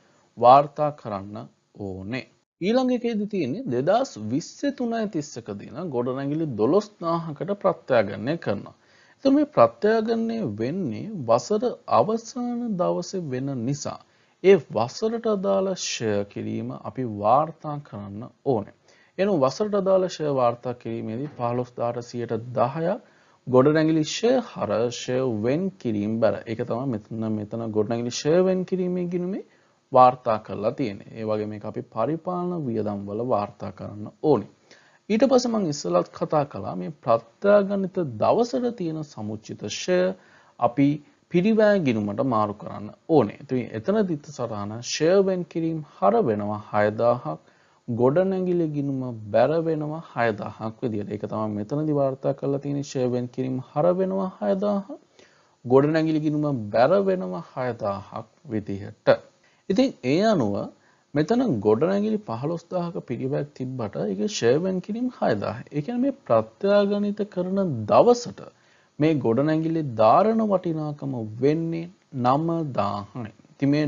වාර්තා කරන්න ඕනේ. ඊළඟ එකේදී තියෙන්නේ 2023 31 දින ගොඩනැගිලි 12000කට ප්‍රත්‍යාගණය කරනවා. එතකොට මේ ප්‍රත්‍යාගණය වෙන්නේ වසර අවසාන දවසේ වෙන නිසා. ඒ වසරට අදාළ ෂෙයා කිරීම අපි වාර්තා කරන්න ඕනේ. එනු වසරට අදාළ ෂෙයා වාර්තා කිරීමේදී 15000ට ගොඩනැගිලි ෂය හර ෂය වෙන් කිරීම බර. ඒක තමයි මෙතන මෙතන ගොඩනැගිලි ෂය වෙන් කිරීමේ ගිණුමේ වාර්තා කරලා තියෙන ඒ වගේ මේ අපි පරිපාලන වියදම්වල වාර්තා කරන්න ඕනි. ඊට පස මං ඉස්සලත් කතා කලා මේ ප්‍රත්‍යාගනිත දවසට තියෙන සමුච්චිතශය අපි පිරිවෑ ගිනුමට මාරු කරන්න ඕනේ තුයි එතන දිත්ත සටහන ශයවෙන් කිරීම් හර වෙනවා හයදාහක් ගොඩනැගිලි ගිනුම බැරවෙනවා හයදාහක් විදිට එක තම මෙතන දිවාර්තා කරලා තියෙන ශයවෙන් කිරීම් හර වෙනවා හයදාහ ගොඩනැගිලි ගිනුම බැරවෙනවා හයදාහක් විදිහට. ඉතින් ඒ අනුව මෙතන ගොඩනැගිලි පහළොස්දාහක පිරිවැක් තිබ්බට එක ශයවැන් කිරීම හයදා එකන මේ ප්‍රත්‍යාගනිත කරන දවසට මේ ගොඩනැගිලි ධාරණ වටිනාකම වෙන්නේ නමදාහනය තිමේ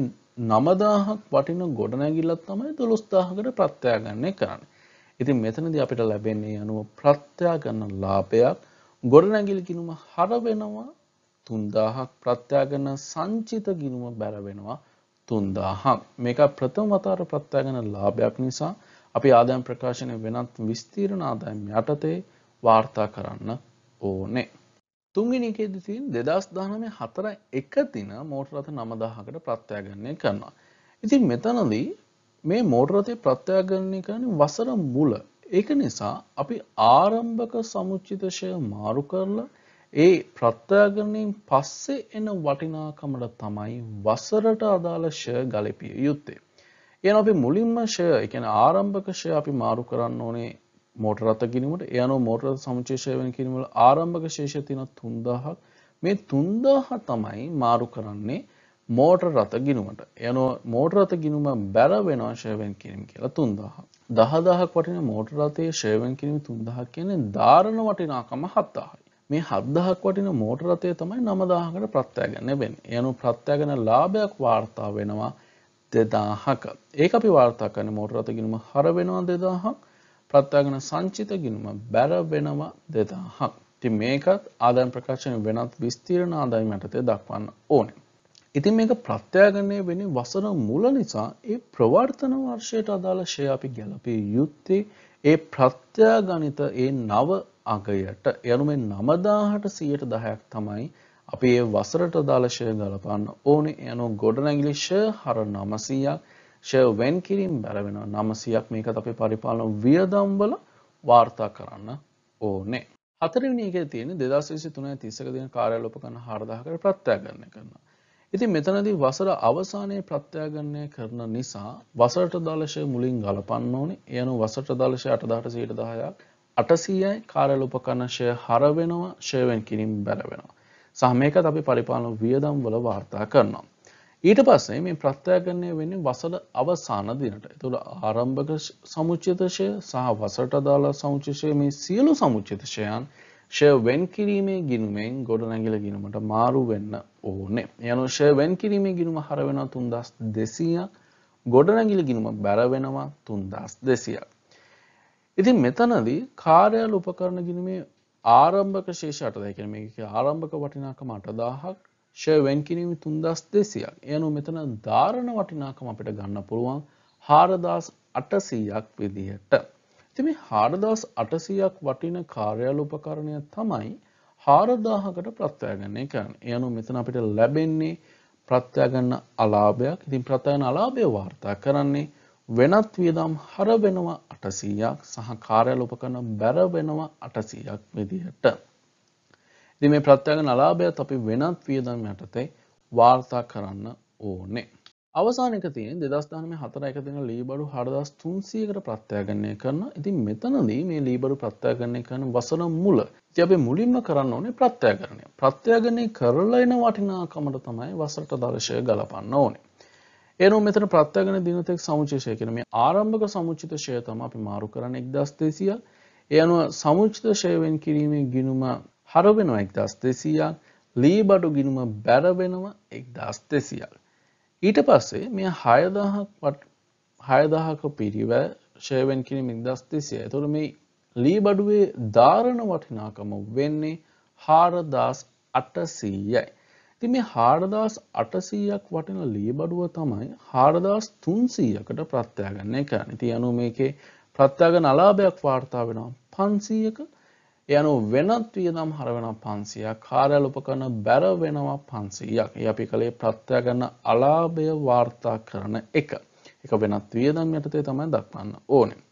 නමදාහක් වටින ගොඩනැගිල්ලත් තමයි දොළොස්දාහකට ප්‍රත්‍යාගන්නේ කරන්න ඉතින් මෙතනද අපිට ලැබෙන්නේ අනුව ප්‍රත්‍යාගන්න ලාපයක් ගොඩනැගිලි කිනුම හර වෙනවා තුන්දාහක් ප්‍රත්‍යාගන්න සංචිත ගිනුම බැරවෙනවා 3000ක්. මේක ප්‍රථම වතාවට ප්‍රත්‍යාගන ලාභයක් නිසා අපි ආදායම් ප්‍රකාශනය වෙනත් විස්තීර්ණ ආදායම් යටතේ වාර්තා කරන්න ඕනේ. තුන්වෙනි එකේදී තියෙන 2019 හතර එක දින මෝටර රථ 9000කට ප්‍රත්‍යාගනය කරනවා. ඉතින් මෙතනදී මේ මෝටර රථේ ප්‍රත්‍යාගනය කරන්නේ වසර මුල. ඒක නිසා අපි ආරම්භක සමුච්චිතශය මාරු කරලා ඒ ප්‍රත්‍යාගරණයෙන් පස්සේ එන වටිනාකමට තමයි වසරට අදාළ ෂය ගලපිය යුත්තේ. එන අපි මුලින්ම ෂය ඒ කියන්නේ ආරම්භක ෂය අපි මාරු කරන්න ඕනේ මෝටර රථ කිරීමට. ඒ අනුව මෝටර රථ සමුච්චය ෂය වෙන කිරීම වල ආරම්භක ශේෂය තියෙන 3000ක්. මේ 3000 තමයි මාරු කරන්නේ මෝටර රථ ගිණුමට. ඒ අනුව මෝටර රථ ගිණුම බැර වෙනවා ෂය වෙන කිරීම කියලා 3000. 10000ක් වටින මෝටර රථයේ ෂය වෙන කිරීම 3000 කියන්නේ ධාරණ වටිනාකම 7000යි. මේ හත්දහක් වටින මෝටරතය තමයි නමදාහකට ප්‍රත්්‍යයගන්න බෙන් යනු ප්‍රත්්‍යයගන ලාභයක් වාර්තා වෙනවා දෙදාහක ඒක අපි වාර්තා කරන මෝටරතගෙනම හර වෙනවා දෙදාහක් ප්‍රත්්‍යයගන සංචිත ගිනුම බැර වෙනවා දෙදාහක් ති මේකත් ආදායම් ප්‍රකාශන වෙනත් විස්තීරණ ආදායි මටතය දක්වන්න ඕන ඉතින් මේක ප්‍රත්්‍යයගන්නේ වෙනි වසර මුල නිසා ඒ ප්‍රවර්තන වර්ෂයට අදාළ ශය අපි ගැලපී යුත්තේ ඒ ප්‍රත්‍යාගනිත ඒ නව අගයට යනු මේ 9000ට 10%ක් තමයි අපි ඒ වසරට අදාළ ෂෙයා ගලපන්න ඕනේ යනු ගොඩනැගිලි ෂෙයා හර 900ක් ෂෙයා වෙන් කිරීම බැර වෙනවා 900ක් මේකත් අපි පරිපාලන වියදම් වල වාර්තා කරන්න ඕනේ හතරවෙනි එකේ තියෙන 2023 30ක දින කාර්යාලෝපකරණ 4000කට ප්‍රත්‍යාගරණය කරනවා ඉතින් මෙතනදී වසර අවසානයේ ප්‍රත්‍යාගරණය කරන නිසා වසරට දාලශය මුලින් ගලපන්න ඕනේ. ඒ අනුව වසරට දාලශය 8810ක් අටසීයයි කාරලුපකරණශය හරවෙනවා ශයවෙන් කිරින් බැලවෙනවා. සහමයකත් අපි පරිපාලන වියදම් වල වාර්තා කරනවා. ඊට පස්සේ මේ ප්‍රත්‍යගරණය වෙන්නේ වසල අවසාන දිනට. එතුළ ආරම්භක සමුචිතශය සහ වසට අදාලා සංචිෂය මේ සියලු සමුචිතශයන් ෂය වෙන් කිරීමේ ගිනුමෙන් ගොඩනැගිල ගිනුමට මාරු වෙන්න ඕනේ. යනු ෂය වෙන් කිරීමේ ගිනුම හරවෙන තුන්දස් දෙසිය ගොඩනැගිල ගිනුම බැරවෙනවා තුන්දස් දෙසියක්. ඉතින් මෙතනදී කාර්යාල උපකරණ ගිණීමේ ආරම්භක ශේෂ 8000 කියන්නේ මේකේ ආරම්භක වටිනාකම 8000ක් ෂෙයා වෙන් කිරීම 3200ක්. ඒ අනුව මෙතන ධාරණ වටිනාකම අපිට ගන්න පුළුවන් 4800ක් විදිහට. ඉතින් මේ 4800ක් වටින කාර්යාල උපකරණය තමයි 4000කට ප්‍රත්‍යාගන්නේ කරන්නේ. ඒ අනුව මෙතන අපිට ලැබෙන්නේ ප්‍රත්‍යාගන්න අලාභයක්. ඉතින් ප්‍රත්‍යාගන්න අලාභය වාර්තා කරන්නේ වෙනත් වියදම් හර වෙනවා අටසීයක් සහ කාර්යාල උපකරණ බැර වෙනවා අටසීයක් විදිහට. ඉතින් මේ ප්‍රත්‍යයන් අලාභයත් අපි වෙනත් වියදම් යටතේ වාර්තා කරන්න ඕනේ. අවසාන එක තියෙන 2019 එක දින ලීබරු 4300කට ප්‍රත්‍යාගණය කරන. ඉතින් මෙතනදී මේ ලීබරු ප්‍රත්‍යාගණය කරන වසර මුල. ඉතින් අපි මුලින්ම කරන්න ඕනේ ප්‍රත්‍යාගණය. ප්‍රත්‍යාගණය කරලා එන වටිනාකමට තමයි වසරට දර්ශය ගලපන්න ඕනේ. එනම් මෙතන ප්‍රත්‍යගණ දිනතෙක් සමුචිතය කියන මේ ආරම්භක සමුචිත ෂය තමයි අපි මාරු කරන්නේ 1200ක්. ඒ අනුව සමුචිත ෂය වෙන් කිරීමේ ගිණුම හර වෙනවා 1200ක්. ලීබඩු ගිණුම බැර වෙනවා 1200ක්. ඊට පස්සේ මේ 6000ක් 6000ක පිරිවැය ෂය වෙන් කිරීම 1200. ඒතකොට මේ ලීබඩුවේ ධාරණ වටිනාකම වෙන්නේ 4800යි. ති මේ හාරදස් අටසීයක් වටන ලීබඩුව තමයි හාරදස් තුන්සීයකට ප්‍රත්්‍යයාගන්නේ කරන ති යනු මේකේ ප්‍රත්්‍යයාග නලාභයක් වාර්තා වෙනවා පන්සීයක යනු වෙනත් වියදම් හරවෙන පන්සියක් කාරයලුපකන බැර වෙනවා පන්සීයක් අපි කළේ ප්‍රත්්‍යයාගන්න අලාභය වාර්තා කරන එක එක වෙනත් වියදම් යටතේ තමයි දක්වන්න ඕනේ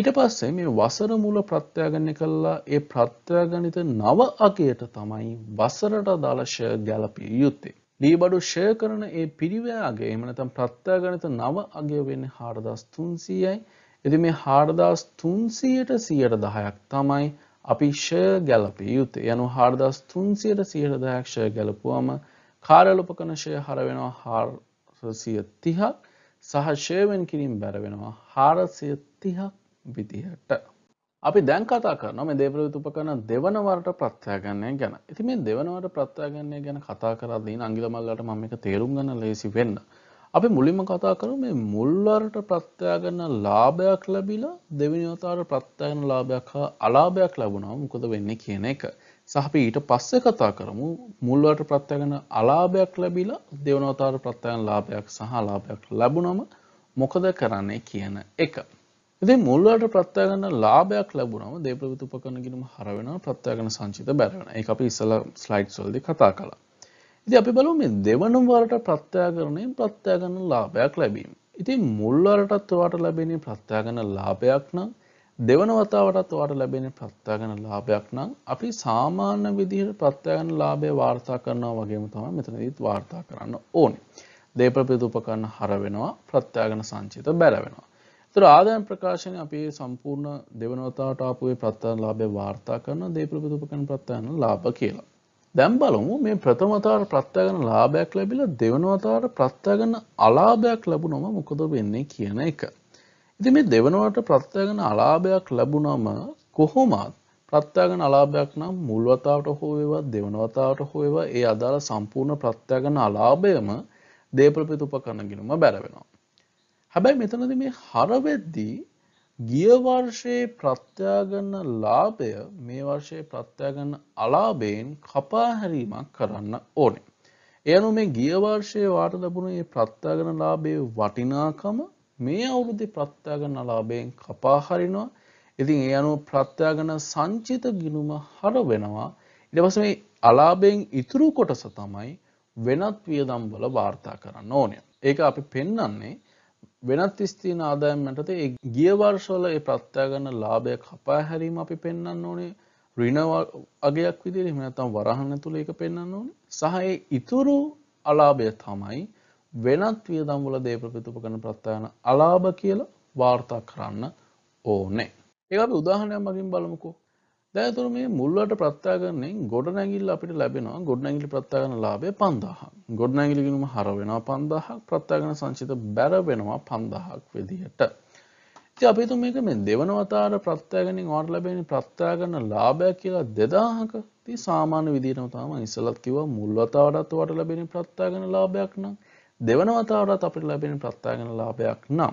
ඊට පස්සේ මේ වසර මුල ප්‍රත්‍යාගණය කළා ඒ ප්‍රත්‍යාගණිත නව අකයට තමයි වසරට අදාළ ෂය ගැලපිය යුත්තේ. ලීබඩු ෂය කරන ඒ පිරිවයාගේ එහෙම නැත්නම් ප්‍රත්‍යාගණිත නව අගය වෙන්නේ 4300යි. ඉතින් මේ 4300ට 110ක් තමයි අපි ෂය ගැලපිය යුත්තේ. යනු 4300ට 110ක් ෂය ගැලපුවම කාර්යලපකන ෂය හර වෙනවා 430ක් සහ ෂය වෙන කිරීම බැර වෙනවා 430ක් විදිහට. අපි දැන් කතා කරනම දේවලවිත උපකරන දෙවනවරට ප්‍රත්්‍යයාගන්නය ගැන ඉති මේ දෙවනවට ප්‍රත්්‍යයාගන්නය ගැන කතා කරදී අංගිලමල්ලට මම එක තේරුම් ගන්න ලේසි වෙන්න. අපි මුලිම කතා කරු මේ මුල්වරට ප්‍රත්්‍යයාගන්න ලාභයක් ලැබිලා දෙවිනිවතාට ප්‍රත්්‍යයන ලාභයක් හා අලාභයක් ලැබුණාව මොකද වෙන්න කියන එක. සහපි ඊට පස්සේ කතා කරමු මුල්වට ප්‍රත්්‍යයගන අලාභයක් ලැබිලා දෙවනවතාට ප්‍රත්්‍යයන් ලාභයක් සහ ලාභයක් ලැබුණම මොකද කරන්නේ කියන එක. ඇති මුල්ලට ප්‍රත්ථයගන්න ලාභයක් ලැබුණම දේප්‍රවිතු උපකරනගෙනම හරවෙන ප්‍රත්ථයගන සංචිත බැරවෙන එක අපි ඉස්සල ස්ලයිඩ් සොල්දි කතා කලා ඉති අපි බලු මේ දෙවනම් වලට ප්‍රත්ථයාකරණයෙන් ප්‍රත්ථයාගන්න ලාභයක් ලැබීම ඉති මුල්ලටත් වාට ලැබෙන ප්‍රත්ථයාගන ලාභයක් නම් දෙවන වතාවටත් වාට ලැබෙන ප්‍රත්ථයාගන ලාභයක් නම් අපි සාමාන්‍ය විදිහට ප්‍රත්ථයාගන ලාභය වාර්තා කරනවා වගේම තම මෙතනදීත් වාර්තා කරන්න ඕනේ දේප්‍රපිතු උපකරන්න හරවෙනවා ප්‍රත්ථයාගන සංචිත බැරවෙනවා තොර ආදායම් ප්‍රකාශනය අපේ සම්පූර්ණ දෙවනවතාවට ආපුේ ප්‍රත්තාන ලාභය වාර්තා කරන දේප්‍රපත උපකරණ ප්‍රත්තාන ලාභ කියලා. දැන් බලමු මේ ප්‍රථමතාවට ප්‍රත්‍යාගන ලාභයක් ලැබිලා දෙවනවතාවට ප්‍රත්‍යාගන අලාභයක් ලැබුණොම මොකද වෙන්නේ කියන එක. ඉතින් මේ දෙවනවට ප්‍රත්‍යාගන අලාභයක් ලැබුණම කොහොමත් ප්‍රත්‍යාගන අලාභයක් නම් මුල් වතාවට හෝ වේවා දෙවන වතාවට හෝ වේවා ඒ අදාළ සම්පූර්ණ ප්‍රත්‍යාගන අලාභයම දේප්‍රපත උපකරණ ගිණුම බැර වෙනවා. හැබැයි මෙතනද මේ හරවෙද්දී ගිය වර්ෂයේ ප්‍රත්‍යාගන්න ලාභය මේ වර්ෂයේ ප්‍රත්‍යාගන්න අලාභයෙන් කපාහැරීමක් කරන්න ඕනේ. එයනු මේ ගිය වර්ෂයේ වාට ලැබුණු මේ ප්‍රත්‍යාගන ලාභයේ වටිනාකම මේ අවුරුද්දේ ප්‍රත්‍යාගන ලාභයෙන් කපා හරිනවා. ඉතින් ඒ අනුව ප්‍රත්‍යාගන සංචිත ගිණුම හර වෙනවා. ඊට පස්සේ මේ අලාභයෙන් ඉතුරු කොටස තමයි වෙනත් වියදම් වල වාර්තා කරන්න ඕනේ. ඒක අපි පෙන්වන්නේ වෙනත් ස්තිීන ආදායම් යටතේ ඒ ගිය වර්ෂවල ඒ ප්‍රත්‍යාගන්න ලාභය කපා හැරීම අපි පෙන්වන්න ඕනේ ඍණ අගයක් විදිහට එහෙම නැත්නම් වරහන් ඇතුළේ ඒක පෙන්වන්න ඕනේ සහ ඒ ඉතුරු අලාභය තමයි වෙනත් වියදම් වල දේප්‍රතිතුප කරන ප්‍රත්‍යාන අලාභ කියලා වාර්තා කරන්න ඕනේ. ඒක අපි උදාහරණයක් මගින් බලමුකෝ. දැතුර මේ මුල්ලට ප්‍රත්තාගරන්නේ ගොඩනැගිල් අපිට ලැබෙනවා ගොඩනැගිලි ප්‍රත්තාගන ලාබේ පන්දහක් ගොඩනැගිලිගෙනුම හරවෙනවා පන්දහක් ප්‍රත්තාගන සංචිත බැරවෙනවා පන්දහක් විදිහට. ති අපිතු මේක මේ දෙවනවතාට ප්‍රත්තාගනින් ඕට ලැබෙන ප්‍රත්තාගන්න ලාභයක් කියලා දෙදාහක ති සාමාන්‍ය විදිනවතාම ඉස්සලත් කිව මුල්වතාවටත් වට ලැබෙන ප්‍රත්තාගන ලාභයක් නම් දෙවනවතාවටත් අපිට ලැබෙන ප්‍රත්තාගන ලාභයක් නම්.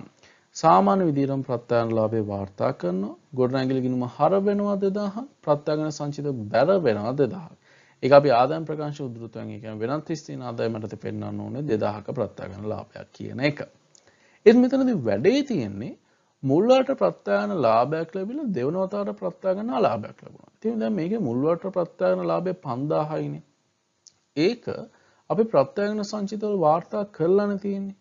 සාමාන්‍ය විදිහටම ප්‍රත්‍යායන ලාභය වාර්තා කරනවා. ගොඩනැගිලි ගිණුම හර වෙනවා 2000ක්. ප්‍රත්‍යායන සංචිත බැර වෙනවා 2000ක්. ඒක අපි ආදායම් ප්‍රකාශ උද්දෘතයෙන් කියන වෙනත් ස්ථීන ආදායමකට පෙන්වන්න ඕනේ 2000ක ප්‍රත්‍යායන ලාභයක් කියන එක. ඒත් මෙතනදී වැඩේ තියෙන්නේ මුල් වලට ප්‍රත්‍යායන ලාභයක් ලැබිලා දෙවන වතාවට ප්‍රත්‍යායන ලාභයක් ලැබුණා. ඉතින් දැන් මේකේ මුල් වලට ප්‍රත්‍යායන ලාභය 5000යිනේ. ඒක අපි ප්‍රත්‍යයන සංචිතවල වාර්තා කරලාන තියෙන්නේ.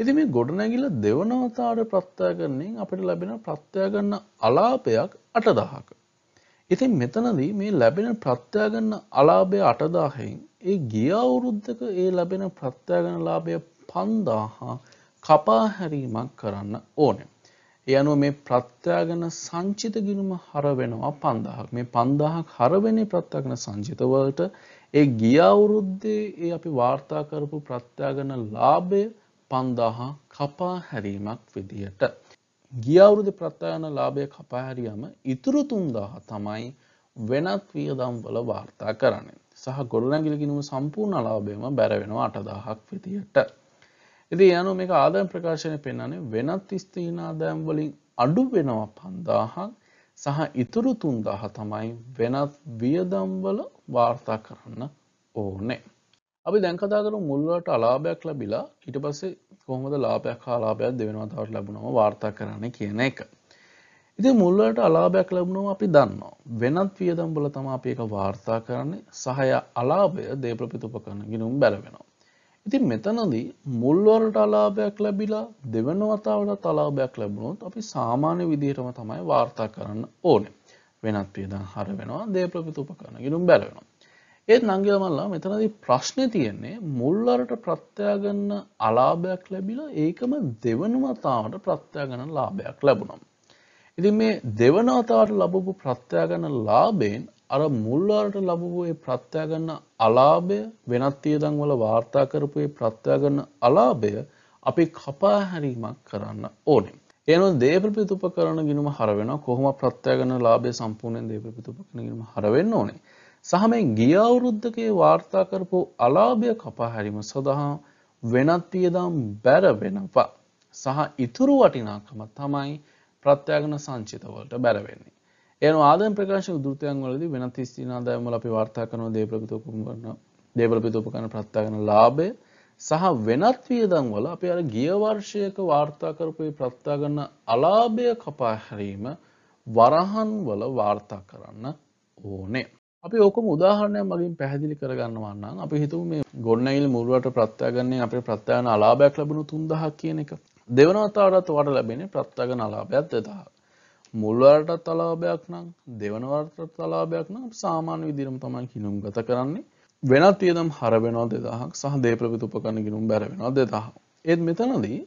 ඉති මේ ගොඩනැගිල දෙවනවතාට ප්‍රත්ථයකරන්නේ අපිට ලැබෙන ප්‍රත්ථයගන්න අලාපයක් අටදහක. ඉතින් මෙතනදී මේ ලැබෙන ප්‍රත්ථයගන්න අලාභය අටදාහයෙන් ඒ ගිය අවුරුද්ධක ඒ ලැබෙන ප්‍රත්ථයගන ලාභය පන්දාහා කපාහැරීමක් කරන්න ඕන. ඒ අනුව මේ ප්‍රත්‍යාගන සංචිත ගිනුම හරවෙනවා පන්දහක් මේ පන්දහක් හරවෙනේ ප්‍රත්ථගන සංචිතවලට ඒ ගිය අවුරුද්දේ ඒ අපි වාර්තා කරපු ප්‍රත්‍යාගන ලාභය පන්දාහා කපා හැරීමක් විදියට. ගිය අවුරුදු ප්‍රත්‍යයන ලාභය කපා හැරියම ඉතුරු තුන්දාහ තමයි වෙනත් වියදම් වල වාර්තා කරන්නේ. සහ ගොඩනැගිලි ගිණුම සම්පූර්ණ ලාභයම බැර වෙනවා 8000ක් විදියට. ඉතින් යනු මේක ආදායම් ප්‍රකාශනය පෙන්වන්නේ වෙනත් ස්ථීන ආදායම් වලින් අඩු වෙනවා 5000ක් සහ ඉතුරු 3000 තමයි වෙනත් වියදම් වල වාර්තා කරන්න ඕනේ. අපි දැන් කතා කරමු මුල් වලට අලාභයක් ලැබිලා ඊට පස්සේ කොහොමද ලාභයක් හා අලාභයක් දෙවෙනි වතාවට ලැබුණම වාර්තා කරන්නේ කියන එක. ඉතින් මුල් වලට අලාභයක් ලැබුණම අපි දන්නවා. වෙනත් වියදම් වල තමයි අපි ඒක වාර්තා කරන්නේ. සහය අලාභය දේප්‍රපිත උපකරණ ගිණුම් බැලවෙනවා. ඉතින් මෙතනදී මුල් වලට අලාභයක් ලැබිලා දෙවෙනි වතාවට අලාභයක් ලැබුණොත් අපි සාමාන්‍ය විදිහටම තමයි වාර්තා කරන්න ඕනේ. වෙනත් වියදම් හර වෙනවා දේප්‍රපිත උපකරණ ගිණුම් බැලවෙනවා. ඒත් නංගල මල්ලා මෙතනද ප්‍රශ්නය තියෙන්නේ මුල්ලරට ප්‍රත්්‍යයාගන්න අලාභයක් ලැබිලා ඒකම දෙවනවතාවට ප්‍රත්්‍යයාගන ලාභයක් ලැබුණම්. ඉති මේ දෙවනතාවට ලබපු ප්‍රත්්‍යයාගන ලාබයෙන් අර මුල්ලාරට ලබපුේ ප්‍රත්්‍යයාගන්න අලාභය වෙනත් තියදං වල වාර්තා කරපුේ ප්‍රත්්‍යයාගන්න අලාභය අපි කපාහැරීමක් කරන්න ඕනේ. ඒන දේප්‍රපිතුප කරන ගෙනම හරවෙන කොහොම ප්‍රත්්‍යයාගන ලාබේ සම්පූර්ණය දේප්‍රපිතුප කරන ගෙනම හරවෙන්න ඕනේ සහමෙන් ගිය අවුරුද්දකේ වාර්තා කරපු අලාභය කපා හැරීම සඳහා වෙනත් වියදම් බැර වෙනවා. සහ ඉතුරු වටිනාකම තමයි ප්‍රත්‍යාගන සංචිත වලට බැර වෙන්නේ. එන ආදායම් ප්‍රකාශක දූර්තයන් වලදී වෙනත් ස්ථීන ආදායම් වල අපි වාර්තා කරන දේපලපිත උපකරණ දේපලපිත උපකරණ ප්‍රත්‍යාගන ලාභය සහ වෙනත් වියදම් වල අපි අර ගිය වර්ෂයක වාර්තා කරපු ප්‍රත්‍යාගන අලාභය කපා හැරීම වරහන් වල වාර්තා කරන්න ඕනේ. අපි ඕකම උදාහරණය මගින් පැහැදිලි කරගන්නවන්න අපි හිතු මේ ගොන්නයිල් මුරුවට ප්‍රත්්‍යයගන්නේ අපේ ප්‍රත්්‍යයන අලාභයක් ලැබුණු තුන්දහක් කියන එක දෙවනවතාවරත් වට ලැබෙන ප්‍රත්්‍යගන අලාභයක් දෙදහ මුල්වලටත් තලාභයක් නම් දෙවනවර්ට තලාභයක් නම් සාමාන්‍ය විදිරම තමයි කිනුම් ගත කරන්නේ වෙනත් තියදම් හරබෙනවා දෙදහක් සහ දේප්‍රවිත උපකරන ගිනුම් බැරවෙනවා දෙදහ ඒත් මෙතනදී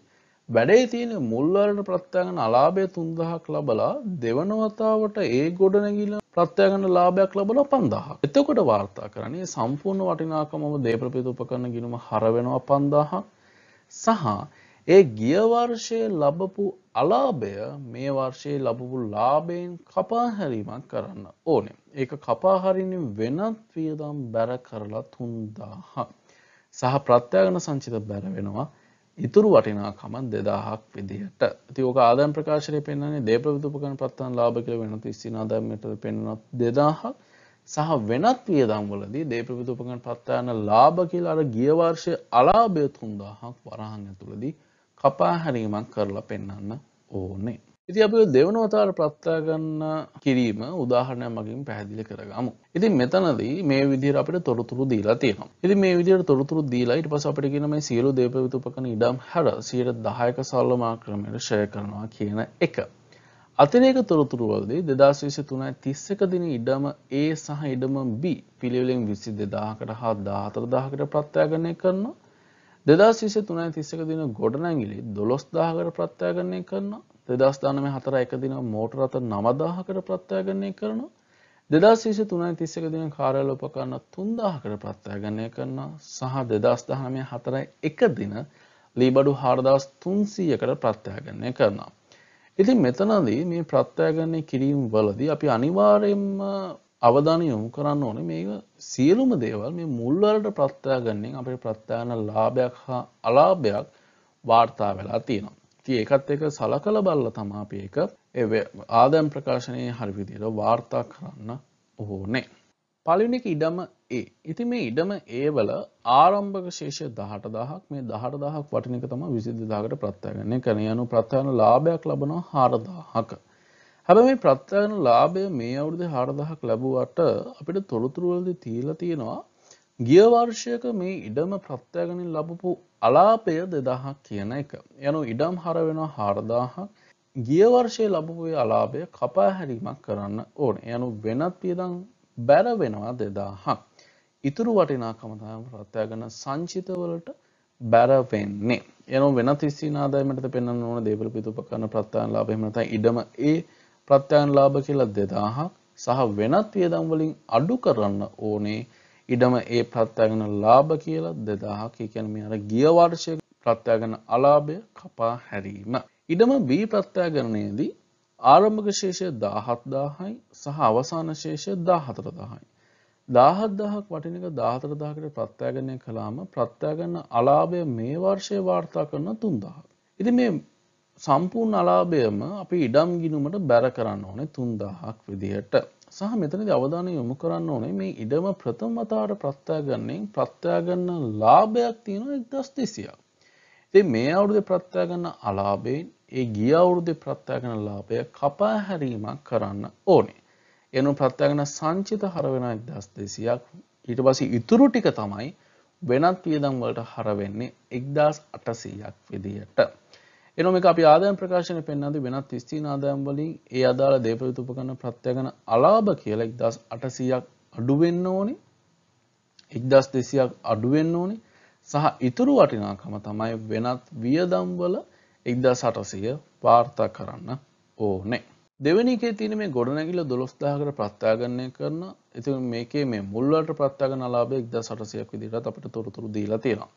වැඩේ තියෙන මුල්වලට ප්‍රත්්‍යයගන අලාභය තුන්දහක් ලබලා දෙවනවතාවට ඒ ගොඩනැගිල ප්‍රත්‍යයගන්න ලාභයක් ලබල පන්දාහ. එතකොට වාර්තා කරන්නේ සම්පූර්ණ වටිනාකමම දේප්‍රපිත උපකරන ගිනුම හරවෙනවා පන්දාහ සහ ඒ ගියවර්ෂයේ ලබපු අලාභය මේ වර්ෂයේ ලබපු ලාභයෙන් කපාහැරීමක් කරන්න ඕනේ. ඒක කපාහරිණින් වෙනත් වියදම් බැර කරලා තුන්දාහ. සහ ප්‍රත්‍යගන සංචිත බැර වෙනවා ඉතුරු වටිනාකම දෙදාහක් විදිහට තිෝක ආදන් ප්‍රකාශය පෙන්න්නේ දේපවිතුපකන පත්තන් ලාභකල වෙන තිස්සිනාදමට පෙන්වත් දෙදාහක් සහ වෙනත් වියදම්වලදී දේපවිතුපකන් පත්තායන ලාභ කියල අර ගියවර්ෂය අලාභයතුන්දාහක් වරහන් ඇතුළදී කපාහැරීමක් කරලා පෙන්න්න ඕනේ. ඉති අප දෙවනවතාර ප්‍රත්තාගන්න කිරීම උදාහරණය මගින් පැහැදිලි කරගමු. ඉති මෙතනදී මේ විදිර අපට තොරතුරු දීලා තියෙනවා. ඉති මේ විදිර තොරතුරු දීලා ඉට පස අපට කියනම සියලු දේපවිතුපකන ඉඩම් හැර සියට දහයක සල්ලමා ක්‍රමයට ෂය කරනවා කියන එක. අතිරේක තොරතුරුවල්දී දෙදස් විසි තුනයි තිස්සක දින ඉඩම ඒ සහ ඉඩම B පිළිවෙලින් විසි දෙදාහකට හා දාහතර දාහකට ප්‍රත්්‍යයාගනය කරනවා. දෙදස් විසි තුනයි තිස්සක දින ගොඩනැගිලි දොළොස් දාහකට ප්‍රත්්‍යයාගනය කරනවා 2019 4 එක දින මෝටර රථ 9000කට ප්‍රත්‍යාගණය කරනවා 2023 31 දින කාර්යාල උපකරණ 3000කට ප්‍රත්‍යාගණය කරනවා සහ 2019 4 එක දින ලීබඩු 4300කට ප්‍රත්‍යාගණය කරනවා ඉතින් මෙතනදී මේ ප්‍රත්‍යාගණය කිරීම වලදී අපි අනිවාර්යයෙන්ම අවධානය යොමු කරන්න ඕනේ මේ සියලුම දේවල් මේ මුල් වලට ප්‍රත්‍යාගණයෙන් අපේ ප්‍රත්‍යාන ලාභයක් හා අලාභයක් වාර්තා වෙලා තියෙනවා ඉතින් ඒකත් එක්ක සලකලා බලලා තමයි අපි ඒක ආදායම් ප්‍රකාශනයේ හරි විදිහට වාර්තා කරන්න ඕනේ. පළවෙනි එක ඉඩම A. ඉතින් මේ ඉඩම A වල ආරම්භක ශේෂය 18000ක් මේ 18000ක් වටින එක තමයි 22000කට ප්‍රත්‍යාගන්නේ. කණ යනු ප්‍රත්‍යාගන ලාභයක් ලබනවා 4000ක. හැබැයි මේ ප්‍රත්‍යාගන ලාභය මේ අවුරුද්දේ 4000ක් ලැබුවට අපිට තොරතුරු වලදී තියලා තියෙනවා ගිය වර්ෂයක මේ ඉඩම ප්‍රත්‍යයගනින් ලබපු අලාපය දෙදහක් කියන එක. යනු ඉඩම් හරවෙන හාරදාහක් ගිය වර්ෂය ලබපුේ අලාභය කපා හැරීමක් කරන්න ඕන. යනු වෙනත් පියදං බැර වෙනවා දෙදාහක්. ඉතුරු වටිනාකමතාම ප්‍රත්‍යයගන සංචිතවලට බැරවෙන්නේ. එන වෙන තිස්සිනාදායමට පෙන්න්න ඕන දේවල පිතුප කරන ප්‍රත්්‍යයන් ලාබෙමනත ඉඩම ඒ ප්‍රත්‍යයන් ලාභ කියලා දෙදාහක් සහ වෙනත් වියදම්වලින් අඩු කරන්න ඕනේ ඉඩම ඒ ප්‍රත්‍යාගන ලාභ කියලා 2000ක කියන්නේ අර ගිය වර්ෂයේ ප්‍රත්‍යාගන අලාභය කපා හැරීම. ඉඩම B ප්‍රත්‍යාගනයේදී ආරම්භක ශේෂය 17000යි සහ අවසාන ශේෂය 14000යි. 17000ක් වටින එක 14000කට ප්‍රත්‍යාගනය කළාම ප්‍රත්‍යාගන අලාභය මේ වර්ෂයේ වාර්තා කරන 3000ක්. ඉතින් මේ සම්පූර්ණ අලාභයම අපි ඉඩම් ගිණුමට බැර කරන්න ඕනේ 3000ක් විදිහට. සහ මෙතනද අවධානය යොමු කරන්න ඕනේ මේ ඉඩම ප්‍රථමතාවට ප්‍රත්තාගන්නෙන් ප්‍රත්‍යාගන්න ලාභයක් තියෙන එක්දස් දෙසියක්. ඉතින් මේ අවුරුද්දේ ප්‍රත්‍යාගන්න අලාභයෙන් ඒ ගිය අවුරුද්දේ ප්‍රත්‍යාගන්න ලාභය කපා හැරීමක් කරන්න ඕනේ. එනු ප්‍රත්‍යාගන්න සංචිත හර වෙන 1200ක් ඊට පස්සේ ඉතුරු ටික තමයි වෙනත් වියදම් වලට හර වෙන්නේ 1800ක් විදියට. එනම් එක අපි ආදායම් ප්‍රකාශනය පෙන්වන්නේ වෙනත් ස්ථීන ආදායම් වලින් ඒ අදාළ දේපලිත උපකරණ ප්‍රත්‍ය ගැන අලාභ කියලා 1800ක් අඩු වෙන්න ඕනේ 1200ක් අඩු වෙන්න ඕනේ සහ ඉතුරු වටිනාකම තමයි වෙනත් වියදම් වල 1800 වාර්තා කරන්න ඕනේ දෙවෙනි එකේ තියෙන මේ ගොඩනැගිල්ල 12000කට ප්‍රත්‍යාගණය කරන ඉතින් මේකේ මේ මුල් වලට ප්‍රත්‍යාගන ලාභය 1800ක් විදිහට අපිට තොරතුරු දීලා තියෙනවා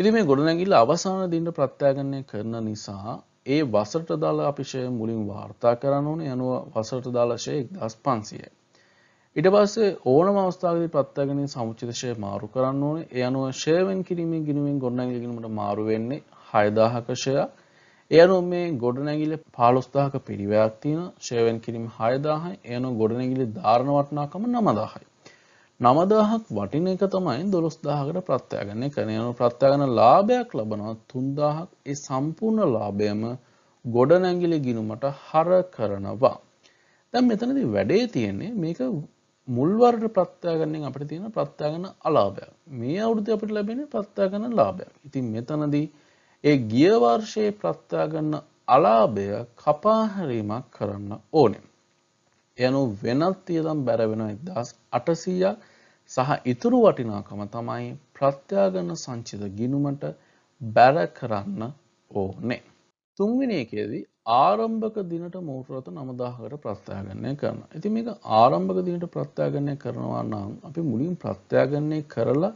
ඉති මේ ගොඩනැගිල්ල අවසාන දින්ට ප්‍රත්‍යාගණය කරන නිසා ඒ වසට දාල අපිෂය මුලින් වාර්තා කරන්න ඕන යනුව වසට දාලශය දස් පන්සියයි. ඉට පස්සේ ඕන අවස්ථාවදී ප්‍රත්‍යාගනින් සමුචිතශය මාරු කරන්න ඕන ඒ අනුව ශයවෙන් කිරීමේ ගිනුවෙන් ගොඩනැගිලීමට මාරුවෙන්නේ හයදාහකශය ඒ අනුව මේ ගොඩනැගිල පාලොස්ථාක පිරිවයක් තියෙන ශයවෙන් කිරීම හයදාහයි එයනු ගොඩනැගිලි ධාරණ වටනාකම නමදාහයි. නමදාහක් වටින එක තමයි දොළොස් දාහකට ප්‍රත්්‍යයාගන්න එක නයනු ප්‍රත්්‍යයාගන ලාභයක් ලබනවා තුන්දාහක් ඒ සම්පූර්ණ ලාභයම ගොඩනැගිලි ගිනුමට හර කරනවා. දැම් මෙතනති වැඩේ තියෙන්නේ මේක මුල්වර්ට ප්‍රත්්‍යයාගන්නෙන් අපට තියෙන ප්‍රත්්‍යයාගන අලාභයක් මේ අවුරුදු අපට ලැබෙන ප්‍රත්්‍යයාගන ලාභයක් ඉතින් මෙතනදී ඒ ගියවර්ෂයේ ප්‍රත්්‍යයාගන්න අලාභය කපාහැරීමක් කරන්න ඕනෙන්. යනු වෙනත් වියදම් බැර වෙනවා 1800ක් සහ ඉතුරු වටිනාකම තමයි ප්‍රත්‍යාගන සංචිත ගිණුමට බැර කරන්න ඕනේ. තුන්වෙනි එකේදී ආරම්භක දිනට මෝටරත 9000කට ප්‍රත්‍යාගනය කරනවා. ඉතින් මේක ආරම්භක දිනට ප්‍රත්‍යාගනය කරනවා නම් අපි මුලින් ප්‍රත්‍යාගනය කරලා